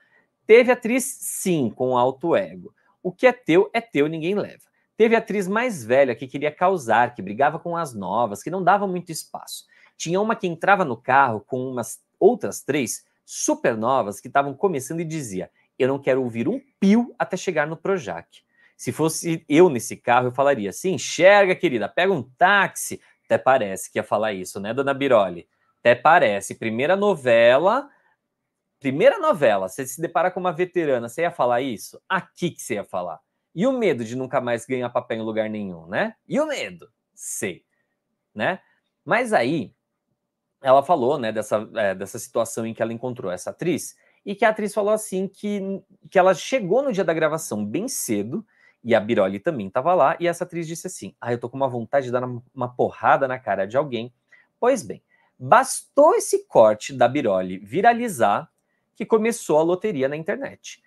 teve atriz sim com alto ego. O que é teu é teu, ninguém leva. Teve atriz mais velha que queria causar, que brigava com as novas, que não dava muito espaço. Tinha uma que entrava no carro com umas outras três supernovas que estavam começando e dizia: Eu não quero ouvir um pio até chegar no Projac. Se fosse eu nesse carro, eu falaria: assim: enxerga, querida, pega um táxi. Até parece que ia falar isso, né, dona Biroli? Até parece. Primeira novela, primeira novela, você se depara com uma veterana, você ia falar isso? Aqui que você ia falar. E o medo de nunca mais ganhar papel em lugar nenhum, né? E o medo? Sei, né? Mas aí, ela falou, né, dessa, é, dessa situação em que ela encontrou essa atriz, e que a atriz falou assim que, que ela chegou no dia da gravação bem cedo, e a Biroli também estava lá, e essa atriz disse assim: Ah, eu tô com uma vontade de dar uma porrada na cara de alguém. Pois bem, bastou esse corte da Biroli viralizar que começou a loteria na internet.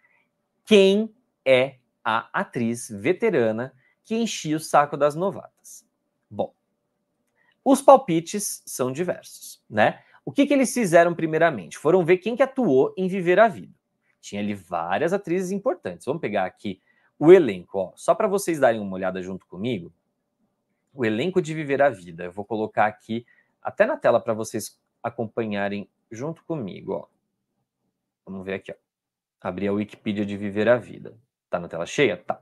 Quem é a atriz veterana que enchia o saco das novatas? Bom, os palpites são diversos, né? O que, que eles fizeram primeiramente? Foram ver quem que atuou em Viver a Vida. Tinha ali várias atrizes importantes. Vamos pegar aqui o elenco, ó, só para vocês darem uma olhada junto comigo. O elenco de Viver a Vida. Eu vou colocar aqui até na tela para vocês acompanharem junto comigo, ó. Vamos ver aqui, ó. Abrir a Wikipedia de Viver a Vida. Tá na tela cheia? Tá.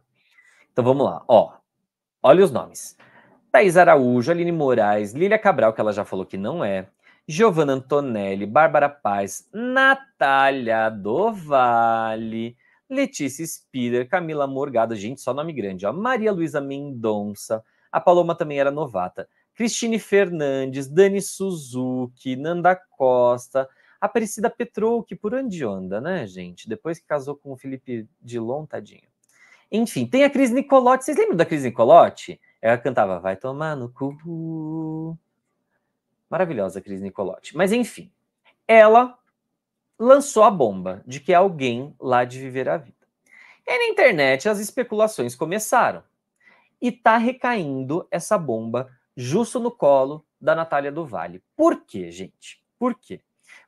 Então vamos lá, ó. Olha os nomes. Thaís Araújo, Aline Moraes, Lília Cabral, que ela já falou que não é, Giovanna Antonelli, Bárbara Paz, Natália Dovale, Letícia Spider, Camila Morgada, gente, só nome grande, ó, Maria Luísa Mendonça, a Paloma também era novata, Cristine Fernandes, Dani Suzuki, Nanda Costa, Aparecida Petrou, que por onde anda, né, gente? Depois que casou com o Felipe Dilon, tadinho. Enfim, tem a Cris Nicolotti, vocês lembram da Cris Nicolotti? Ela cantava Vai Tomar no Cu. Maravilhosa, Cris Nicolotti. Mas enfim, ela lançou a bomba de que alguém lá de viver a vida. E na internet as especulações começaram. E tá recaindo essa bomba justo no colo da Natália do Vale. Por quê, gente? Por quê?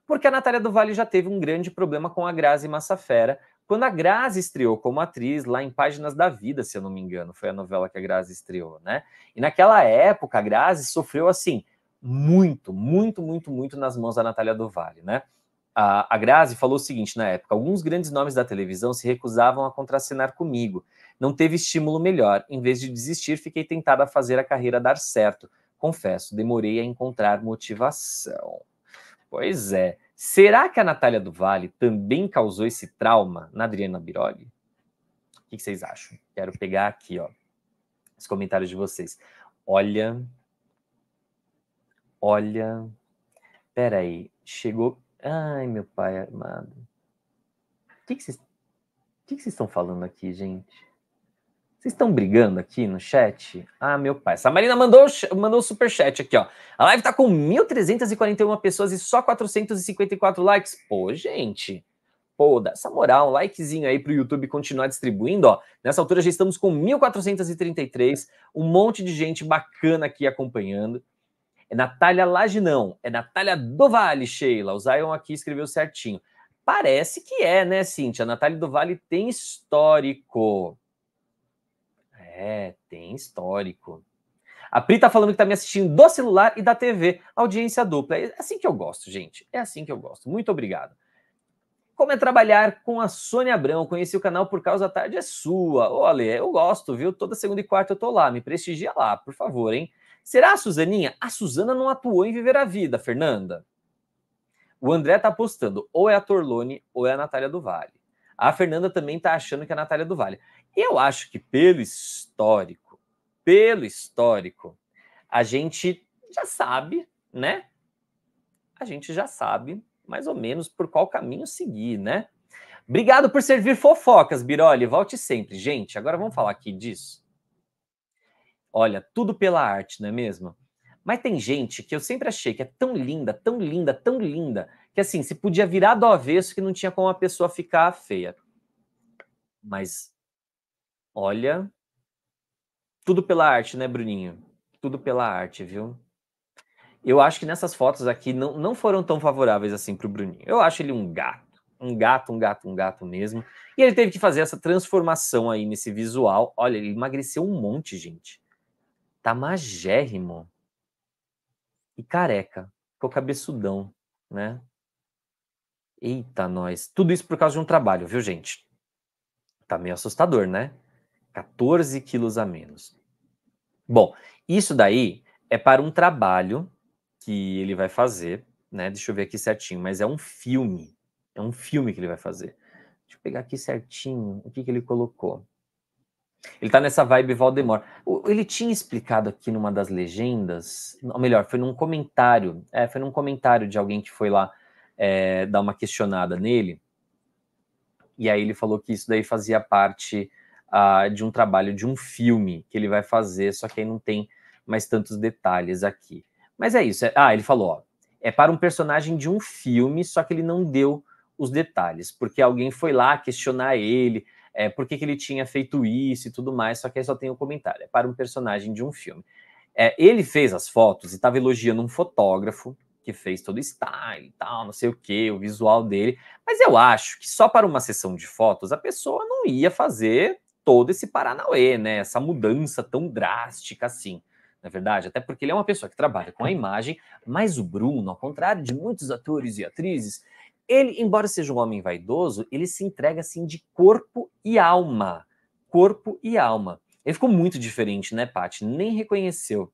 Porque a Natália do Vale já teve um grande problema com a Grazi Massafera, quando a Grazi estreou como atriz, lá em Páginas da Vida, se eu não me engano, foi a novela que a Grazi estreou, né? E naquela época, a Grazi sofreu, assim, muito, muito, muito, muito nas mãos da Natália do Vale, né? A, a Grazi falou o seguinte na época: alguns grandes nomes da televisão se recusavam a contracenar comigo. Não teve estímulo melhor. Em vez de desistir, fiquei tentada a fazer a carreira dar certo. Confesso, demorei a encontrar motivação. Pois é. Será que a Natália do Vale também causou esse trauma na Adriana Biroli? O que vocês acham? Quero pegar aqui, ó, os comentários de vocês. Olha, olha, peraí, chegou. Ai, meu pai amado. O que, vocês o que, que vocês estão falando aqui, gente? Vocês estão brigando aqui no chat? Ah, meu pai. Essa Marina mandou mandou um super chat aqui, ó. A live tá com 1341 pessoas e só 454 likes. Pô, gente. Pô, dá essa moral, um likezinho aí pro YouTube continuar distribuindo, ó. Nessa altura já estamos com 1433, um monte de gente bacana aqui acompanhando. É Natália Laje não, é Natália do Vale, Sheila. O Zion aqui escreveu certinho. Parece que é, né, Cintia? A Natália do Vale tem histórico. É, tem histórico. A Pri tá falando que tá me assistindo do celular e da TV. Audiência dupla. É assim que eu gosto, gente. É assim que eu gosto. Muito obrigado. Como é trabalhar com a Sônia Abrão? Conheci o canal por causa da tarde é sua. Ô, Ale, eu gosto, viu? Toda segunda e quarta eu tô lá. Me prestigia lá, por favor, hein? Será a Suzaninha? A Suzana não atuou em Viver a Vida, Fernanda. O André tá apostando, ou é a Torlone ou é a Natália do Vale. A Fernanda também tá achando que é a Natália do Vale. Eu acho que pelo histórico, pelo histórico, a gente já sabe, né? A gente já sabe mais ou menos por qual caminho seguir, né? Obrigado por servir fofocas, Biroli. Volte sempre. Gente, agora vamos falar aqui disso. Olha, tudo pela arte, não é mesmo? Mas tem gente que eu sempre achei que é tão linda, tão linda, tão linda, que assim, se podia virar do avesso que não tinha como a pessoa ficar feia. Mas Olha, tudo pela arte, né, Bruninho? Tudo pela arte, viu? Eu acho que nessas fotos aqui não, não foram tão favoráveis assim para o Bruninho. Eu acho ele um gato, um gato, um gato, um gato mesmo. E ele teve que fazer essa transformação aí nesse visual. Olha, ele emagreceu um monte, gente. Tá magérrimo. E careca. Ficou cabeçudão, né? Eita, nós. Tudo isso por causa de um trabalho, viu, gente? Tá meio assustador, né? 14 quilos a menos. Bom, isso daí é para um trabalho que ele vai fazer, né? Deixa eu ver aqui certinho, mas é um filme. É um filme que ele vai fazer. Deixa eu pegar aqui certinho o que, que ele colocou. Ele tá nessa vibe Valdemort. Ele tinha explicado aqui numa das legendas, ou melhor, foi num comentário, é, foi num comentário de alguém que foi lá é, dar uma questionada nele, e aí ele falou que isso daí fazia parte uh, de um trabalho de um filme que ele vai fazer, só que aí não tem mais tantos detalhes aqui. Mas é isso. É, ah, ele falou, ó, é para um personagem de um filme, só que ele não deu os detalhes, porque alguém foi lá questionar ele, é, por que, que ele tinha feito isso e tudo mais, só que aí só tem o um comentário, é para um personagem de um filme. É, ele fez as fotos e estava elogiando um fotógrafo que fez todo o style e tal, não sei o que, o visual dele, mas eu acho que só para uma sessão de fotos a pessoa não ia fazer todo esse Paranauê, né? Essa mudança tão drástica assim. Na é verdade, até porque ele é uma pessoa que trabalha com a é. imagem, mas o Bruno, ao contrário de muitos atores e atrizes, ele, embora seja um homem vaidoso, ele se entrega assim de corpo e alma. Corpo e alma. Ele ficou muito diferente, né, Paty? Nem reconheceu.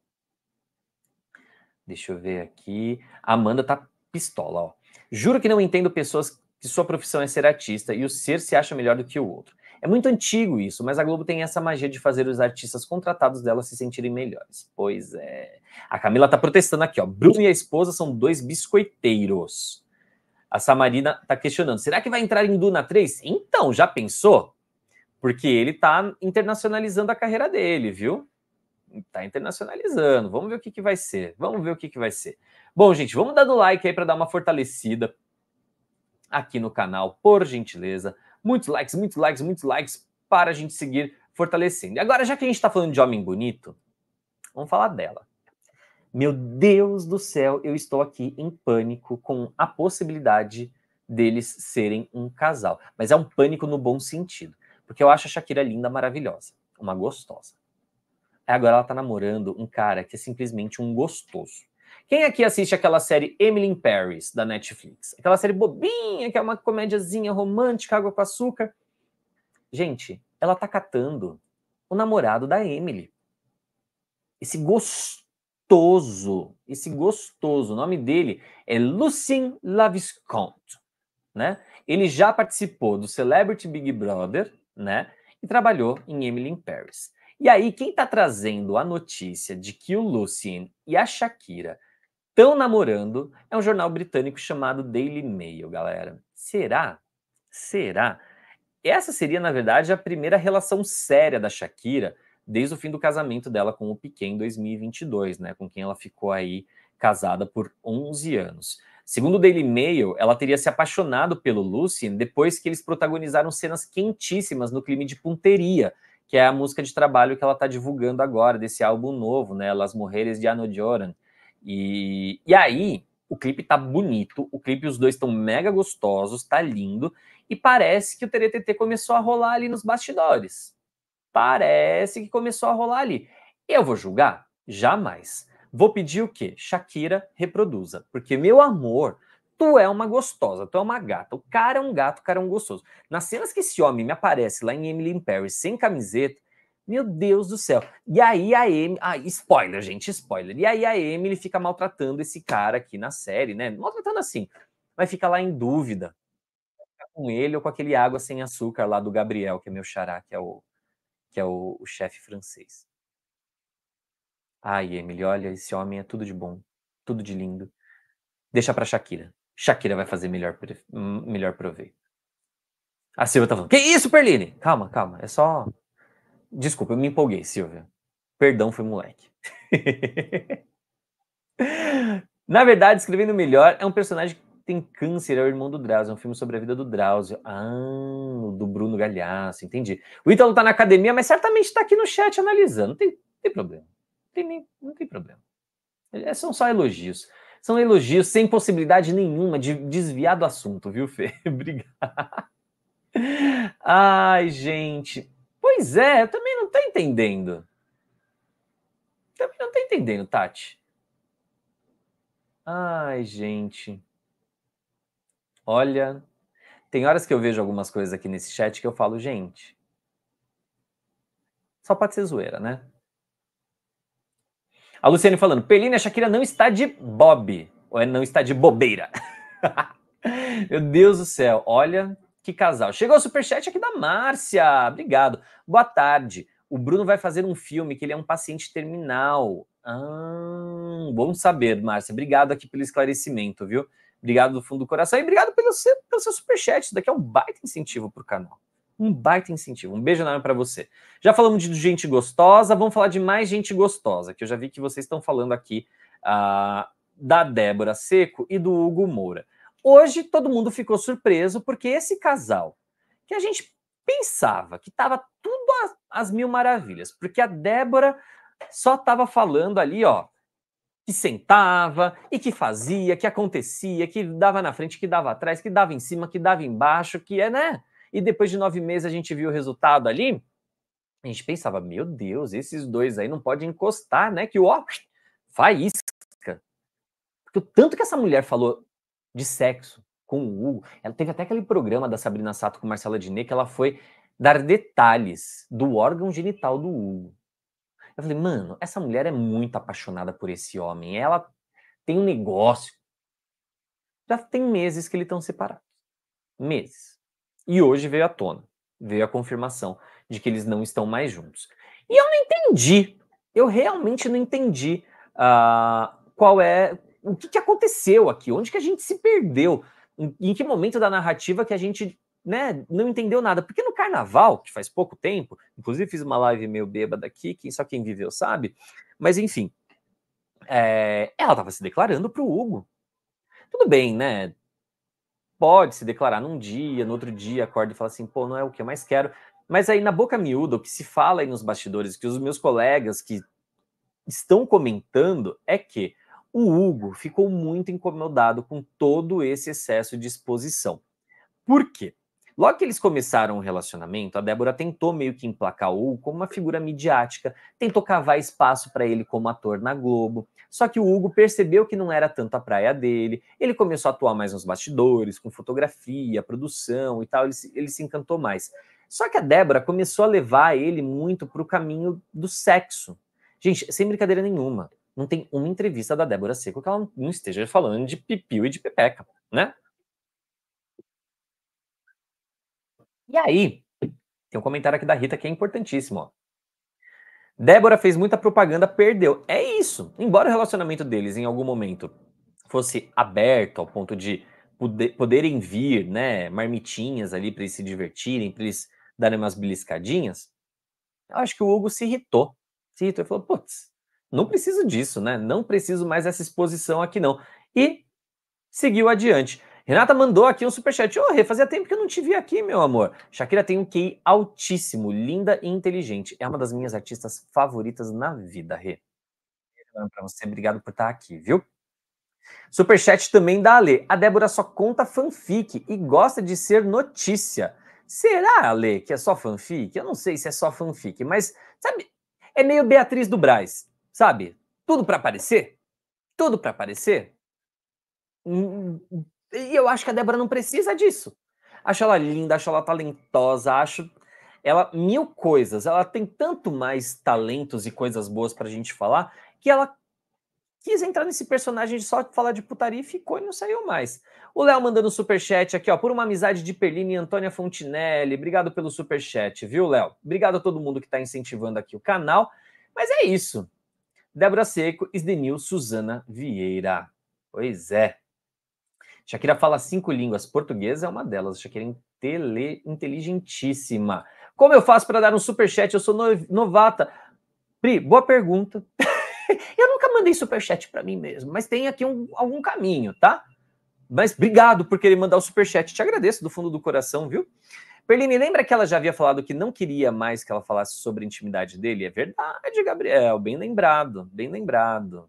Deixa eu ver aqui. A Amanda tá pistola, ó. Juro que não entendo pessoas que sua profissão é ser artista e o ser se acha melhor do que o outro. É muito antigo isso, mas a Globo tem essa magia de fazer os artistas contratados dela se sentirem melhores. Pois é. A Camila tá protestando aqui, ó. Bruno e a esposa são dois biscoiteiros. A Samarina tá questionando: será que vai entrar em Duna 3? Então, já pensou? Porque ele tá internacionalizando a carreira dele, viu? Tá internacionalizando. Vamos ver o que, que vai ser. Vamos ver o que, que vai ser. Bom, gente, vamos dar do like aí para dar uma fortalecida aqui no canal, por gentileza muitos likes, muitos likes, muitos likes para a gente seguir fortalecendo. Agora, já que a gente está falando de homem bonito, vamos falar dela. Meu Deus do céu, eu estou aqui em pânico com a possibilidade deles serem um casal. Mas é um pânico no bom sentido, porque eu acho a Shakira linda, maravilhosa, uma gostosa. agora ela tá namorando um cara que é simplesmente um gostoso. Quem aqui assiste aquela série Emily in Paris, da Netflix? Aquela série bobinha, que é uma comédiazinha romântica, água com açúcar. Gente, ela tá catando o namorado da Emily. Esse gostoso, esse gostoso, o nome dele é Lucien Lavisconte, né? Ele já participou do Celebrity Big Brother, né? E trabalhou em Emily in Paris. E aí, quem tá trazendo a notícia de que o Lucien e a Shakira estão namorando é um jornal britânico chamado Daily Mail, galera. Será? Será? Essa seria, na verdade, a primeira relação séria da Shakira desde o fim do casamento dela com o Piquet em 2022, né, com quem ela ficou aí casada por 11 anos. Segundo o Daily Mail, ela teria se apaixonado pelo Lucien depois que eles protagonizaram cenas quentíssimas no clima de Punteria, que é a música de trabalho que ela está divulgando agora, desse álbum novo, né, Las Mujeres de Ano Joran, e, e aí, o clipe tá bonito, o clipe os dois estão mega gostosos, tá lindo, e parece que o TTT começou a rolar ali nos bastidores. Parece que começou a rolar ali. Eu vou julgar? Jamais. Vou pedir o quê? Shakira reproduza, porque meu amor, tu é uma gostosa, tu é uma gata, o cara é um gato, o cara é um gostoso. Nas cenas que esse homem me aparece lá em Emily in Paris sem camiseta, meu Deus do céu. E aí a Emily. Ah, spoiler, gente, spoiler. E aí a Emily fica maltratando esse cara aqui na série, né? Maltratando assim. Mas fica lá em dúvida. Com ele ou com aquele água sem açúcar lá do Gabriel, que é meu xará, que é o, que é o, o chefe francês. Ai, Emily, olha, esse homem é tudo de bom, tudo de lindo. Deixa pra Shakira. Shakira vai fazer melhor, hum, melhor proveito. A Silvia tá falando, que isso, Perline? Calma, calma, é só Desculpa, eu me empolguei, Silvia. Perdão, foi moleque. Na verdade, escrevendo melhor, é um personagem que tem câncer, é o irmão do Drauzio, é um filme sobre a vida do Drauzio. Ah, do Bruno Galhaço, entendi. O Ítalo tá na academia, mas certamente está aqui no chat analisando. Não tem, tem problema. Não tem, nem, não tem problema. É, são só elogios. São elogios sem possibilidade nenhuma de desviar do assunto, viu, Fê? Obrigado. Ai, gente. Pois é, eu também não estou entendendo. Também não estou entendendo, Tati. Ai, gente. Olha, tem horas que eu vejo algumas coisas aqui nesse chat que eu falo, gente. Só pode ser zoeira, né? A Luciane falando, Pelina Shakira não está de bob, ou é não está de bobeira. Meu Deus do céu, olha, que casal. Chegou o superchat aqui da Márcia. Obrigado. Boa tarde. O Bruno vai fazer um filme que ele é um paciente terminal. Ah, bom saber, Márcia. Obrigado aqui pelo esclarecimento, viu? Obrigado do fundo do coração e obrigado pelo seu, pelo seu superchat. Isso daqui é um baita incentivo para o canal. Um baita incentivo. Um beijo enorme para você. Já falamos de gente gostosa, vamos falar de mais gente gostosa, que eu já vi que vocês estão falando aqui uh, da Débora Seco e do Hugo Moura. Hoje todo mundo ficou surpreso porque esse casal, que a gente pensava que estava tudo às mil maravilhas, porque a Débora só estava falando ali, ó, que sentava e que fazia, que acontecia, que dava na frente, que dava atrás, que dava em cima, que dava embaixo, que é, né? E depois de nove meses a gente viu o resultado ali. A gente pensava, meu Deus, esses dois aí não podem encostar, né? Que o ó, faísca. Porque o tanto que essa mulher falou de sexo com o Hugo. Ela teve até aquele programa da Sabrina Sato com Marcela Diné que ela foi dar detalhes do órgão genital do Hugo. Eu falei, mano, essa mulher é muito apaixonada por esse homem. Ela tem um negócio. Já tem meses que eles estão separados. Meses. E hoje veio à tona. Veio a confirmação de que eles não estão mais juntos. E eu não entendi. Eu realmente não entendi uh, qual é o que, que aconteceu aqui? Onde que a gente se perdeu? Em, em que momento da narrativa que a gente né, não entendeu nada? Porque no carnaval, que faz pouco tempo, inclusive fiz uma live meio bêbada aqui, quem, só quem viveu sabe, mas enfim, é, ela estava se declarando para o Hugo. Tudo bem, né? Pode se declarar num dia, no outro dia, acorda e fala assim, pô, não é o que eu mais quero. Mas aí na boca miúda, o que se fala aí nos bastidores, que os meus colegas que estão comentando é que o Hugo ficou muito incomodado com todo esse excesso de exposição. Por quê? Logo que eles começaram o relacionamento, a Débora tentou meio que emplacar o Hugo como uma figura midiática, tentou cavar espaço para ele como ator na Globo. Só que o Hugo percebeu que não era tanto a praia dele, ele começou a atuar mais nos bastidores, com fotografia, produção e tal, ele se, ele se encantou mais. Só que a Débora começou a levar ele muito para o caminho do sexo. Gente, sem brincadeira nenhuma não tem uma entrevista da Débora Seco que ela não esteja falando de pipiu e de pepeca, né? E aí, tem um comentário aqui da Rita que é importantíssimo, ó. Débora fez muita propaganda, perdeu. É isso. Embora o relacionamento deles em algum momento fosse aberto ao ponto de poder, poderem vir, né, marmitinhas ali para eles se divertirem, para eles darem umas beliscadinhas, eu acho que o Hugo se irritou. Se irritou e falou: "Putz, não preciso disso, né? Não preciso mais dessa exposição aqui, não. E seguiu adiante. Renata mandou aqui um superchat. Ô, oh, Rê, fazia tempo que eu não te vi aqui, meu amor. Shakira tem um QI altíssimo, linda e inteligente. É uma das minhas artistas favoritas na vida, Rê. Para você, obrigado por estar aqui, viu? Superchat também da Ale. A Débora só conta fanfic e gosta de ser notícia. Será, Ale, que é só fanfic? Eu não sei se é só fanfic, mas sabe, é meio Beatriz do Braz. Sabe? Tudo para aparecer? Tudo para aparecer? E eu acho que a Débora não precisa disso. Acho ela linda, acho ela talentosa, acho ela mil coisas. Ela tem tanto mais talentos e coisas boas pra gente falar que ela quis entrar nesse personagem de só falar de putaria e ficou e não saiu mais. O Léo mandando super chat aqui, ó, por uma amizade de Perline e Antônia Fontinelli. Obrigado pelo super chat, viu, Léo? Obrigado a todo mundo que está incentivando aqui o canal. Mas é isso. Débora Seco, Isdenil, Suzana Vieira. Pois é. Shakira fala cinco línguas, português é uma delas. Shakira é intele, inteligentíssima. Como eu faço para dar um superchat? Eu sou no, novata. Pri, boa pergunta. eu nunca mandei superchat para mim mesmo, mas tem aqui um, algum caminho, tá? Mas obrigado por querer mandar o superchat. Te agradeço do fundo do coração, viu? Perline, lembra que ela já havia falado que não queria mais que ela falasse sobre a intimidade dele? É verdade, Gabriel. Bem lembrado, bem lembrado.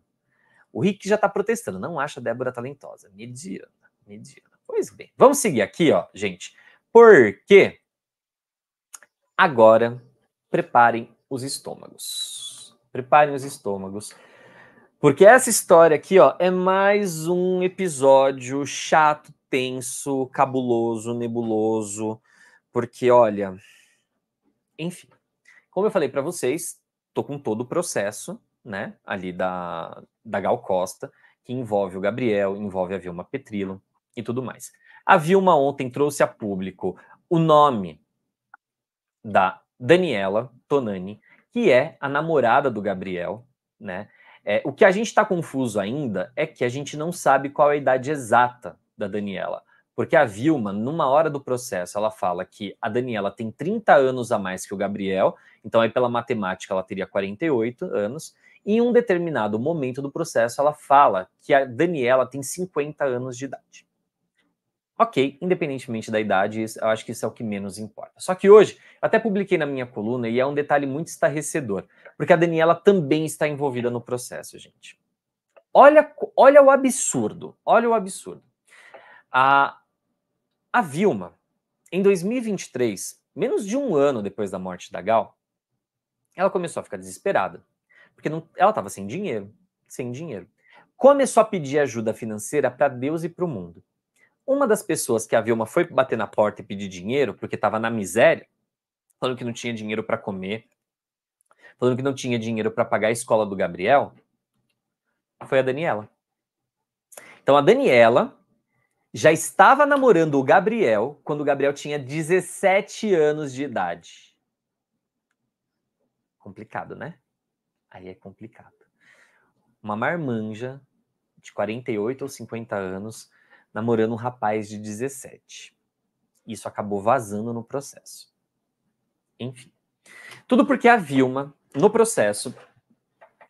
O Rick já está protestando. Não acha Débora talentosa. Mediana, mediana. Pois bem. Vamos seguir aqui, ó, gente. Porque agora preparem os estômagos. Preparem os estômagos. Porque essa história aqui, ó, é mais um episódio chato, tenso, cabuloso, nebuloso porque, olha, enfim, como eu falei para vocês, tô com todo o processo, né, ali da, da Gal Costa, que envolve o Gabriel, envolve a Vilma Petrilo e tudo mais. A Vilma ontem trouxe a público o nome da Daniela Tonani, que é a namorada do Gabriel, né? É, o que a gente está confuso ainda é que a gente não sabe qual é a idade exata da Daniela. Porque a Vilma, numa hora do processo, ela fala que a Daniela tem 30 anos a mais que o Gabriel, então aí pela matemática ela teria 48 anos, e em um determinado momento do processo ela fala que a Daniela tem 50 anos de idade. Ok, independentemente da idade, eu acho que isso é o que menos importa. Só que hoje, até publiquei na minha coluna e é um detalhe muito estarrecedor, porque a Daniela também está envolvida no processo, gente. Olha, olha o absurdo, olha o absurdo. A, a Vilma, em 2023, menos de um ano depois da morte da Gal, ela começou a ficar desesperada, porque não, ela estava sem dinheiro, sem dinheiro. Começou a pedir ajuda financeira para Deus e para o mundo. Uma das pessoas que a Vilma foi bater na porta e pedir dinheiro, porque estava na miséria, falando que não tinha dinheiro para comer, falando que não tinha dinheiro para pagar a escola do Gabriel, foi a Daniela. Então a Daniela já estava namorando o Gabriel quando o Gabriel tinha 17 anos de idade. Complicado, né? Aí é complicado. Uma marmanja de 48 ou 50 anos namorando um rapaz de 17. Isso acabou vazando no processo. Enfim. Tudo porque a Vilma, no processo,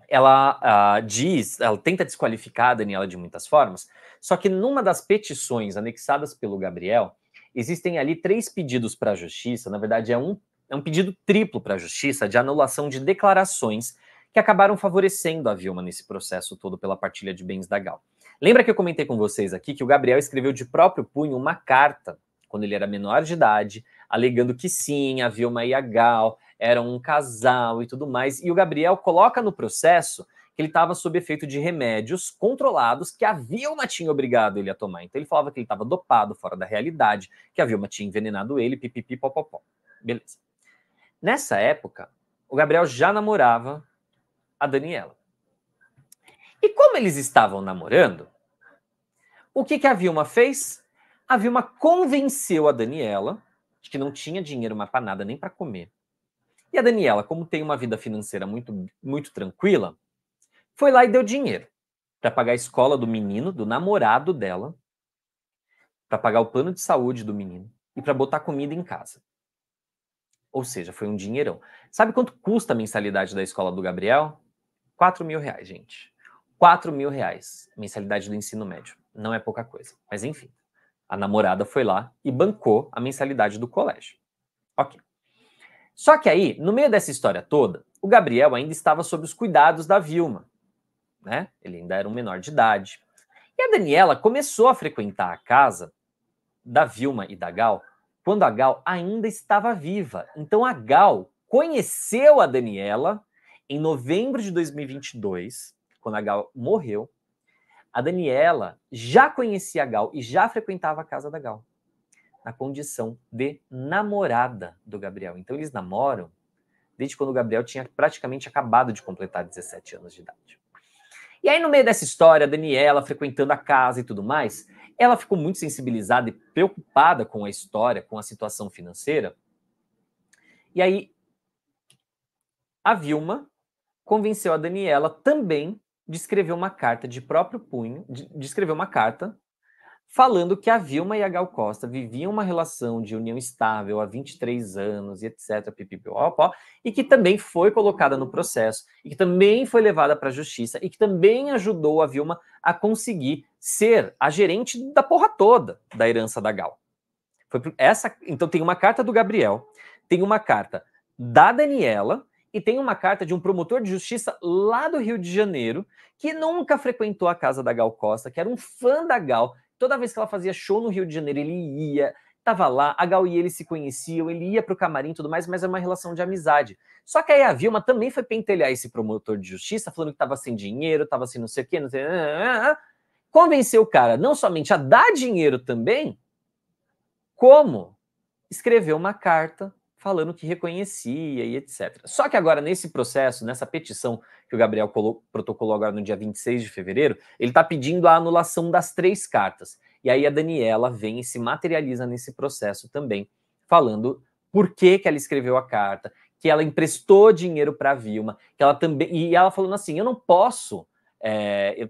ela uh, diz, ela tenta desqualificar a Daniela de muitas formas, só que numa das petições anexadas pelo Gabriel, existem ali três pedidos para a justiça, na verdade é um, é um pedido triplo para a justiça de anulação de declarações que acabaram favorecendo a Vilma nesse processo todo pela partilha de bens da Gal. Lembra que eu comentei com vocês aqui que o Gabriel escreveu de próprio punho uma carta quando ele era menor de idade, alegando que sim, a Vilma e a Gal eram um casal e tudo mais. E o Gabriel coloca no processo que ele estava sob efeito de remédios controlados que a Vilma tinha obrigado ele a tomar. Então ele falava que ele estava dopado, fora da realidade, que a Vilma tinha envenenado ele, pipipi, popopó. Beleza. Nessa época, o Gabriel já namorava a Daniela. E como eles estavam namorando, o que, que a Vilma fez? A Vilma convenceu a Daniela de que não tinha dinheiro mais para nada, nem para comer. E a Daniela, como tem uma vida financeira muito, muito tranquila, foi lá e deu dinheiro para pagar a escola do menino, do namorado dela, para pagar o plano de saúde do menino e para botar comida em casa. Ou seja, foi um dinheirão. Sabe quanto custa a mensalidade da escola do Gabriel? 4 mil reais, gente. 4 mil reais, mensalidade do ensino médio. Não é pouca coisa. Mas enfim, a namorada foi lá e bancou a mensalidade do colégio. Ok. Só que aí, no meio dessa história toda, o Gabriel ainda estava sob os cuidados da Vilma, né? Ele ainda era um menor de idade. E a Daniela começou a frequentar a casa da Vilma e da Gal quando a Gal ainda estava viva. Então a Gal conheceu a Daniela em novembro de 2022, quando a Gal morreu. A Daniela já conhecia a Gal e já frequentava a casa da Gal na condição de namorada do Gabriel. Então eles namoram desde quando o Gabriel tinha praticamente acabado de completar 17 anos de idade. E aí, no meio dessa história, a Daniela frequentando a casa e tudo mais, ela ficou muito sensibilizada e preocupada com a história, com a situação financeira. E aí, a Vilma convenceu a Daniela também de escrever uma carta de próprio punho, de, de escrever uma carta falando que a Vilma e a Gal Costa viviam uma relação de união estável há 23 anos e etc, pipipopó, e que também foi colocada no processo, e que também foi levada para a justiça, e que também ajudou a Vilma a conseguir ser a gerente da porra toda da herança da Gal. Foi essa, então tem uma carta do Gabriel, tem uma carta da Daniela, e tem uma carta de um promotor de justiça lá do Rio de Janeiro, que nunca frequentou a casa da Gal Costa, que era um fã da Gal, Toda vez que ela fazia show no Rio de Janeiro, ele ia, tava lá, a Gal e ele se conheciam, ele ia pro camarim e tudo mais, mas é uma relação de amizade. Só que aí a Vilma também foi pentelhar esse promotor de justiça, falando que tava sem dinheiro, tava sem não sei o quê, não sei... Ah, ah, ah, Convenceu o cara não somente a dar dinheiro também, como escreveu uma carta falando que reconhecia e etc. Só que agora, nesse processo, nessa petição que o Gabriel protocolou agora no dia 26 de fevereiro, ele está pedindo a anulação das três cartas. E aí a Daniela vem e se materializa nesse processo também, falando por que, que ela escreveu a carta, que ela emprestou dinheiro para a Vilma, que ela também. E ela falando assim: eu não posso é,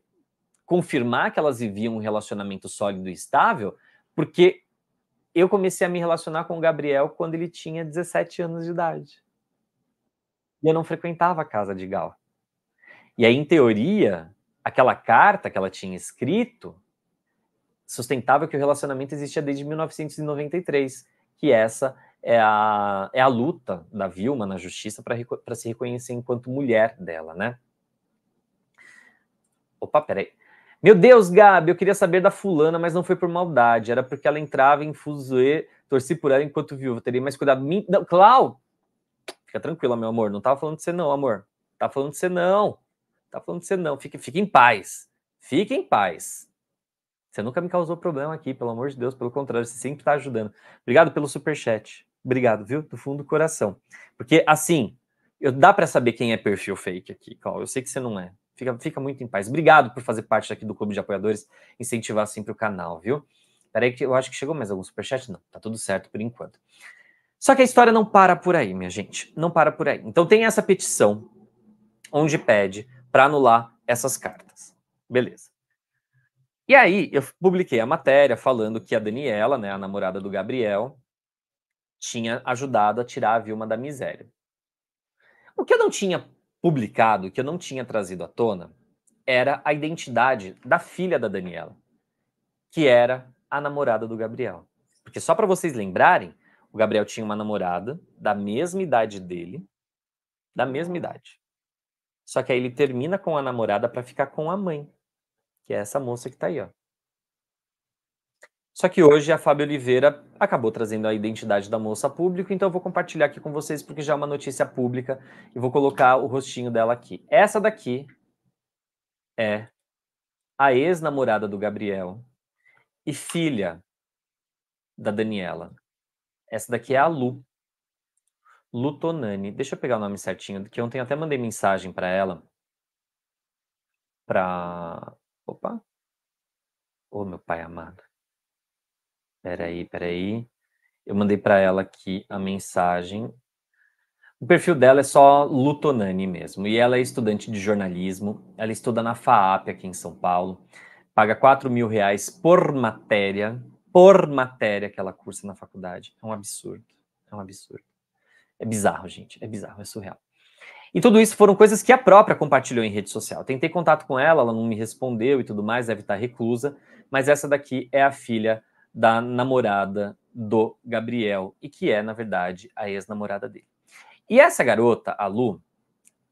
confirmar que elas viviam um relacionamento sólido e estável, porque eu comecei a me relacionar com o Gabriel quando ele tinha 17 anos de idade. E eu não frequentava a casa de Gal. E aí, em teoria, aquela carta que ela tinha escrito sustentava que o relacionamento existia desde 1993, que essa é a, é a luta da Vilma na justiça para se reconhecer enquanto mulher dela, né? Opa, peraí. Meu Deus, Gabi, eu queria saber da fulana, mas não foi por maldade. Era porque ela entrava em fuzuê, torci por ela enquanto viúva. Teria mais cuidado. Min... Não, Clau! Fica tranquila, meu amor. Não tava falando de você não, amor. Tá falando de você não. Tá falando de você não. Fique, fique em paz. Fique em paz. Você nunca me causou problema aqui, pelo amor de Deus. Pelo contrário, você sempre tá ajudando. Obrigado pelo super chat. Obrigado, viu? Do fundo do coração. Porque, assim, eu, dá para saber quem é perfil fake aqui, Clau. Eu sei que você não é. Fica, fica muito em paz. Obrigado por fazer parte aqui do Clube de Apoiadores, incentivar sempre o canal, viu? Peraí que eu acho que chegou mais algum superchat. Não, tá tudo certo por enquanto. Só que a história não para por aí, minha gente. Não para por aí. Então tem essa petição onde pede para anular essas cartas. Beleza. E aí eu publiquei a matéria falando que a Daniela, né, a namorada do Gabriel, tinha ajudado a tirar a Vilma da miséria. O que eu não tinha publicado, que eu não tinha trazido à tona, era a identidade da filha da Daniela, que era a namorada do Gabriel. Porque só para vocês lembrarem, o Gabriel tinha uma namorada da mesma idade dele, da mesma idade. Só que aí ele termina com a namorada para ficar com a mãe, que é essa moça que tá aí, ó. Só que hoje a Fábio Oliveira acabou trazendo a identidade da moça a público, então eu vou compartilhar aqui com vocês porque já é uma notícia pública e vou colocar o rostinho dela aqui. Essa daqui é a ex-namorada do Gabriel e filha da Daniela. Essa daqui é a Lu. Lutonani. Deixa eu pegar o nome certinho, que ontem até mandei mensagem para ela. Pra, Opa! Ô, oh, meu pai amado. Peraí, peraí. Eu mandei para ela aqui a mensagem. O perfil dela é só Lutonani mesmo. E ela é estudante de jornalismo. Ela estuda na FAAP aqui em São Paulo. Paga 4 mil reais por matéria. Por matéria que ela cursa na faculdade. É um absurdo. É um absurdo. É bizarro, gente. É bizarro. É surreal. E tudo isso foram coisas que a própria compartilhou em rede social. Tentei contato com ela, ela não me respondeu e tudo mais, deve estar reclusa. Mas essa daqui é a filha da namorada do Gabriel e que é, na verdade, a ex-namorada dele. E essa garota, a Lu,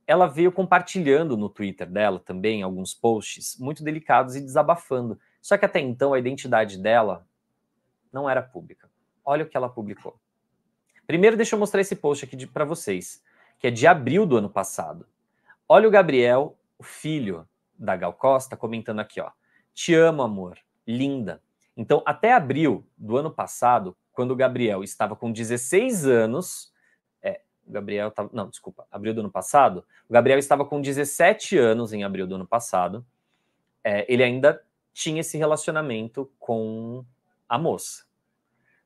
ela veio compartilhando no Twitter dela também alguns posts muito delicados e desabafando. Só que até então a identidade dela não era pública. Olha o que ela publicou. Primeiro, deixa eu mostrar esse post aqui para vocês, que é de abril do ano passado. Olha o Gabriel, o filho da Gal Costa, comentando aqui, ó. Te amo, amor. Linda. Então, até abril do ano passado, quando o Gabriel estava com 16 anos, é, o Gabriel estava, não, desculpa, abril do ano passado, o Gabriel estava com 17 anos em abril do ano passado, é, ele ainda tinha esse relacionamento com a moça.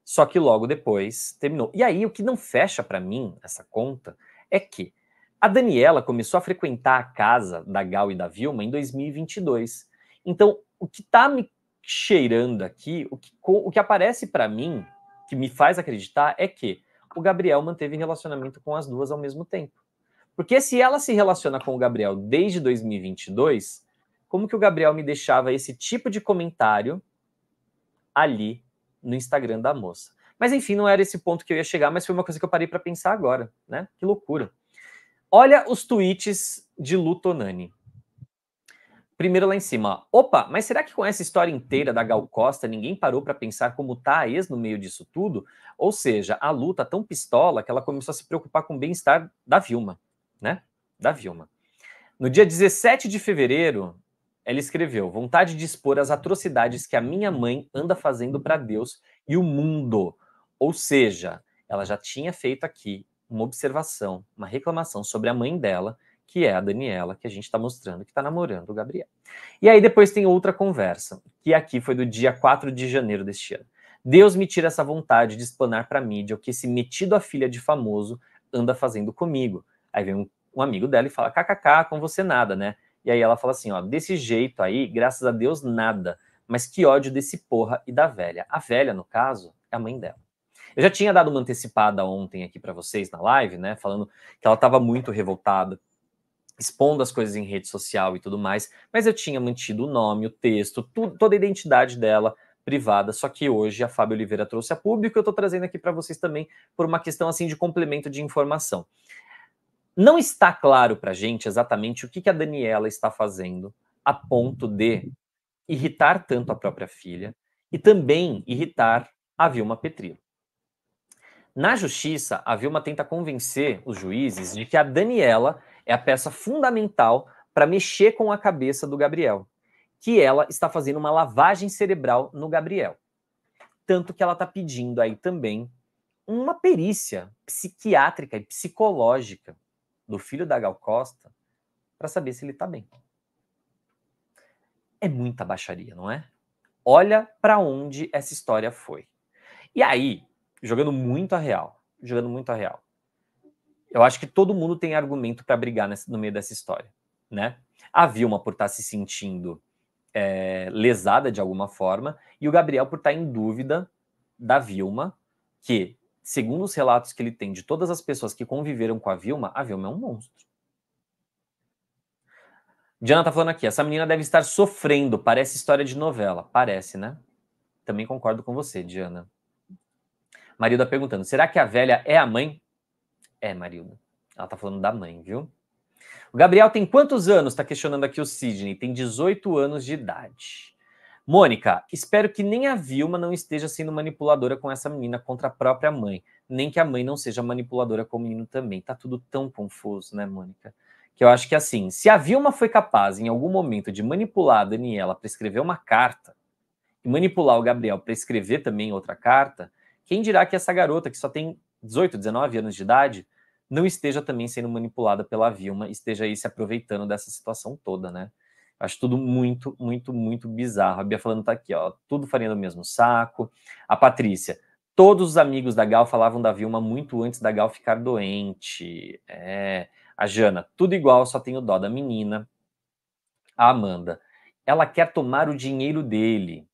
Só que logo depois terminou. E aí, o que não fecha para mim essa conta é que a Daniela começou a frequentar a casa da Gal e da Vilma em 2022. Então, o que está me cheirando aqui, o que, o que aparece para mim, que me faz acreditar, é que o Gabriel manteve relacionamento com as duas ao mesmo tempo. Porque se ela se relaciona com o Gabriel desde 2022, como que o Gabriel me deixava esse tipo de comentário ali no Instagram da moça? Mas enfim, não era esse ponto que eu ia chegar, mas foi uma coisa que eu parei para pensar agora, né? Que loucura. Olha os tweets de Lutonani. Primeiro lá em cima, opa, mas será que com essa história inteira da Gal Costa ninguém parou para pensar como tá a ex no meio disso tudo? Ou seja, a luta tá tão pistola que ela começou a se preocupar com o bem-estar da Vilma, né? Da Vilma. No dia 17 de fevereiro, ela escreveu: vontade de expor as atrocidades que a minha mãe anda fazendo para Deus e o mundo. Ou seja, ela já tinha feito aqui uma observação, uma reclamação sobre a mãe dela que é a Daniela, que a gente está mostrando que está namorando o Gabriel. E aí depois tem outra conversa, que aqui foi do dia 4 de janeiro deste ano. Deus me tira essa vontade de espanar para a mídia o que esse metido a filha de famoso anda fazendo comigo. Aí vem um, um amigo dela e fala: kkk, com você nada, né? E aí ela fala assim: ó, desse jeito aí, graças a Deus, nada. Mas que ódio desse porra e da velha. A velha, no caso, é a mãe dela. Eu já tinha dado uma antecipada ontem aqui para vocês na live, né? Falando que ela estava muito revoltada expondo as coisas em rede social e tudo mais, mas eu tinha mantido o nome, o texto, tudo, toda a identidade dela privada, só que hoje a Fábio Oliveira trouxe a público, e eu estou trazendo aqui para vocês também por uma questão assim de complemento de informação. Não está claro para a gente exatamente o que, que a Daniela está fazendo a ponto de irritar tanto a própria filha e também irritar a Vilma Petrilo. Na justiça, a Vilma tenta convencer os juízes de que a Daniela é a peça fundamental para mexer com a cabeça do Gabriel, que ela está fazendo uma lavagem cerebral no Gabriel. Tanto que ela está pedindo aí também uma perícia psiquiátrica e psicológica do filho da Gal Costa para saber se ele está bem. É muita baixaria, não é? Olha para onde essa história foi. E aí, jogando muito a real, jogando muito a real. Eu acho que todo mundo tem argumento para brigar nesse, no meio dessa história, né? A Vilma por estar tá se sentindo é, lesada de alguma forma e o Gabriel por estar tá em dúvida da Vilma, que, segundo os relatos que ele tem de todas as pessoas que conviveram com a Vilma, a Vilma é um monstro. Diana tá falando aqui, essa menina deve estar sofrendo, parece história de novela. Parece, né? Também concordo com você, Diana. Marilda perguntando: será que a velha é a mãe? É, Marilda. Ela tá falando da mãe, viu? O Gabriel tem quantos anos? Está questionando aqui o Sidney. Tem 18 anos de idade. Mônica, espero que nem a Vilma não esteja sendo manipuladora com essa menina contra a própria mãe. Nem que a mãe não seja manipuladora com o menino também. Tá tudo tão confuso, né, Mônica? Que eu acho que assim, se a Vilma foi capaz em algum momento de manipular a Daniela para escrever uma carta e manipular o Gabriel para escrever também outra carta, quem dirá que essa garota que só tem 18, 19 anos de idade, não esteja também sendo manipulada pela Vilma, esteja aí se aproveitando dessa situação toda, né? Acho tudo muito, muito, muito bizarro. A Bia falando tá aqui, ó, tudo farinha do mesmo saco. A Patrícia, todos os amigos da Gal falavam da Vilma muito antes da Gal ficar doente. É. A Jana, tudo igual, só tenho dó da menina. A Amanda, ela quer tomar o dinheiro dele.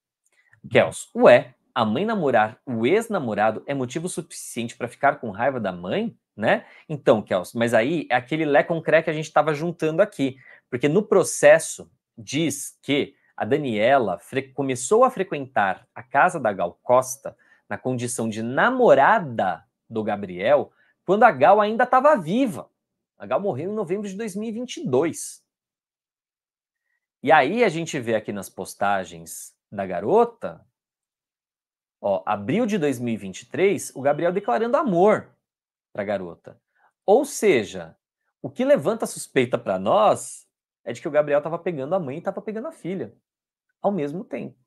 Kels, ué, a mãe namorar o ex-namorado é motivo suficiente para ficar com raiva da mãe, né? Então, Kelso, mas aí é aquele lé concreto que a gente estava juntando aqui, porque no processo diz que a Daniela começou a frequentar a casa da Gal Costa na condição de namorada do Gabriel quando a Gal ainda estava viva. A Gal morreu em novembro de 2022. E aí a gente vê aqui nas postagens da garota Ó, abril de 2023, o Gabriel declarando amor para a garota. Ou seja, o que levanta suspeita para nós é de que o Gabriel estava pegando a mãe e estava pegando a filha ao mesmo tempo.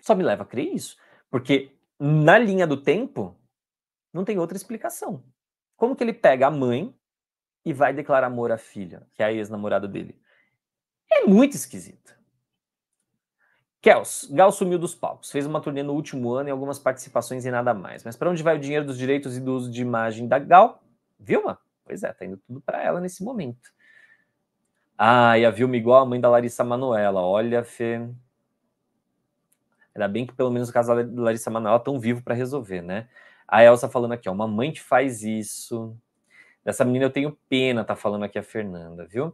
Só me leva a crer isso, porque na linha do tempo não tem outra explicação. Como que ele pega a mãe e vai declarar amor à filha, que é a ex-namorada dele? É muito esquisito. Kels, Gal sumiu dos palcos, fez uma turnê no último ano e algumas participações e nada mais. Mas para onde vai o dinheiro dos direitos e do uso de imagem da Gal? Vilma? Pois é, tá indo tudo para ela nesse momento. Ah, e a Vilma igual a mãe da Larissa Manoela. Olha, Fê. Ainda bem que pelo menos o caso da Larissa Manoela tão vivo para resolver, né? A Elsa falando aqui, ó, uma mãe que faz isso. Dessa menina eu tenho pena, tá falando aqui a Fernanda, viu?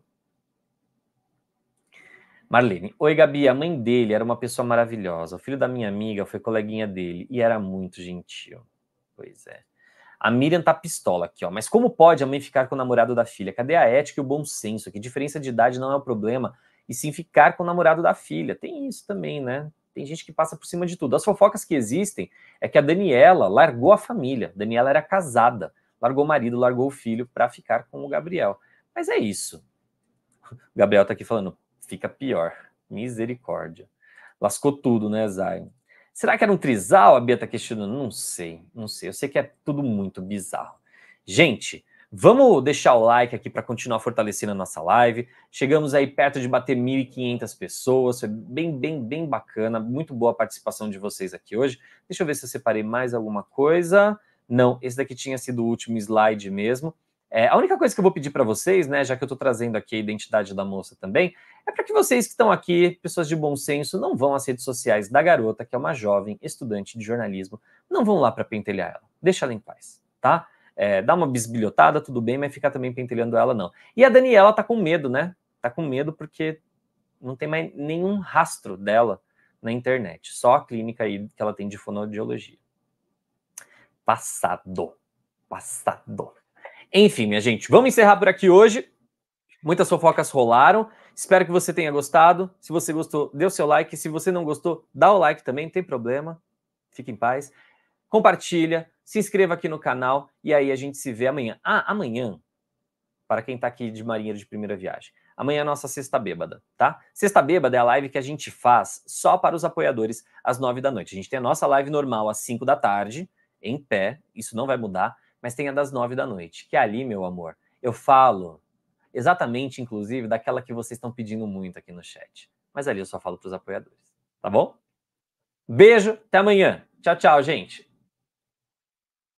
Marlene, oi Gabi, a mãe dele era uma pessoa maravilhosa. O filho da minha amiga foi coleguinha dele e era muito gentil. Pois é. A Miriam tá pistola aqui, ó. Mas como pode a mãe ficar com o namorado da filha? Cadê a ética e o bom senso? Que diferença de idade não é o problema, e sim ficar com o namorado da filha. Tem isso também, né? Tem gente que passa por cima de tudo. As fofocas que existem é que a Daniela largou a família. A Daniela era casada, largou o marido, largou o filho para ficar com o Gabriel. Mas é isso. O Gabriel tá aqui falando, Fica pior. Misericórdia. Lascou tudo, né, Zion? Será que era um trisal? A Bia tá questionando. Não sei, não sei. Eu sei que é tudo muito bizarro. Gente, vamos deixar o like aqui para continuar fortalecendo a nossa live. Chegamos aí perto de bater 1.500 pessoas. Foi bem, bem, bem bacana. Muito boa a participação de vocês aqui hoje. Deixa eu ver se eu separei mais alguma coisa. Não, esse daqui tinha sido o último slide mesmo. É, a única coisa que eu vou pedir para vocês, né, já que eu estou trazendo aqui a identidade da moça também, é para que vocês que estão aqui, pessoas de bom senso, não vão às redes sociais da garota, que é uma jovem estudante de jornalismo, não vão lá para pentelhar ela. Deixa ela em paz, tá? É, dá uma bisbilhotada, tudo bem, mas ficar também pentelhando ela, não. E a Daniela tá com medo, né? Tá com medo porque não tem mais nenhum rastro dela na internet. Só a clínica aí que ela tem de fonoaudiologia. Passado. Passado. Enfim, minha gente, vamos encerrar por aqui hoje. Muitas fofocas rolaram. Espero que você tenha gostado. Se você gostou, dê o seu like. Se você não gostou, dá o like também, não tem problema. Fique em paz. Compartilha, se inscreva aqui no canal e aí a gente se vê amanhã. Ah, amanhã, para quem está aqui de marinheiro de primeira viagem, amanhã é a nossa sexta bêbada, tá? Sexta bêbada é a live que a gente faz só para os apoiadores às nove da noite. A gente tem a nossa live normal às cinco da tarde, em pé, isso não vai mudar mas tem a das nove da noite, que é ali, meu amor, eu falo exatamente, inclusive, daquela que vocês estão pedindo muito aqui no chat. Mas ali eu só falo para os apoiadores, tá bom? Beijo, até amanhã. Tchau, tchau, gente.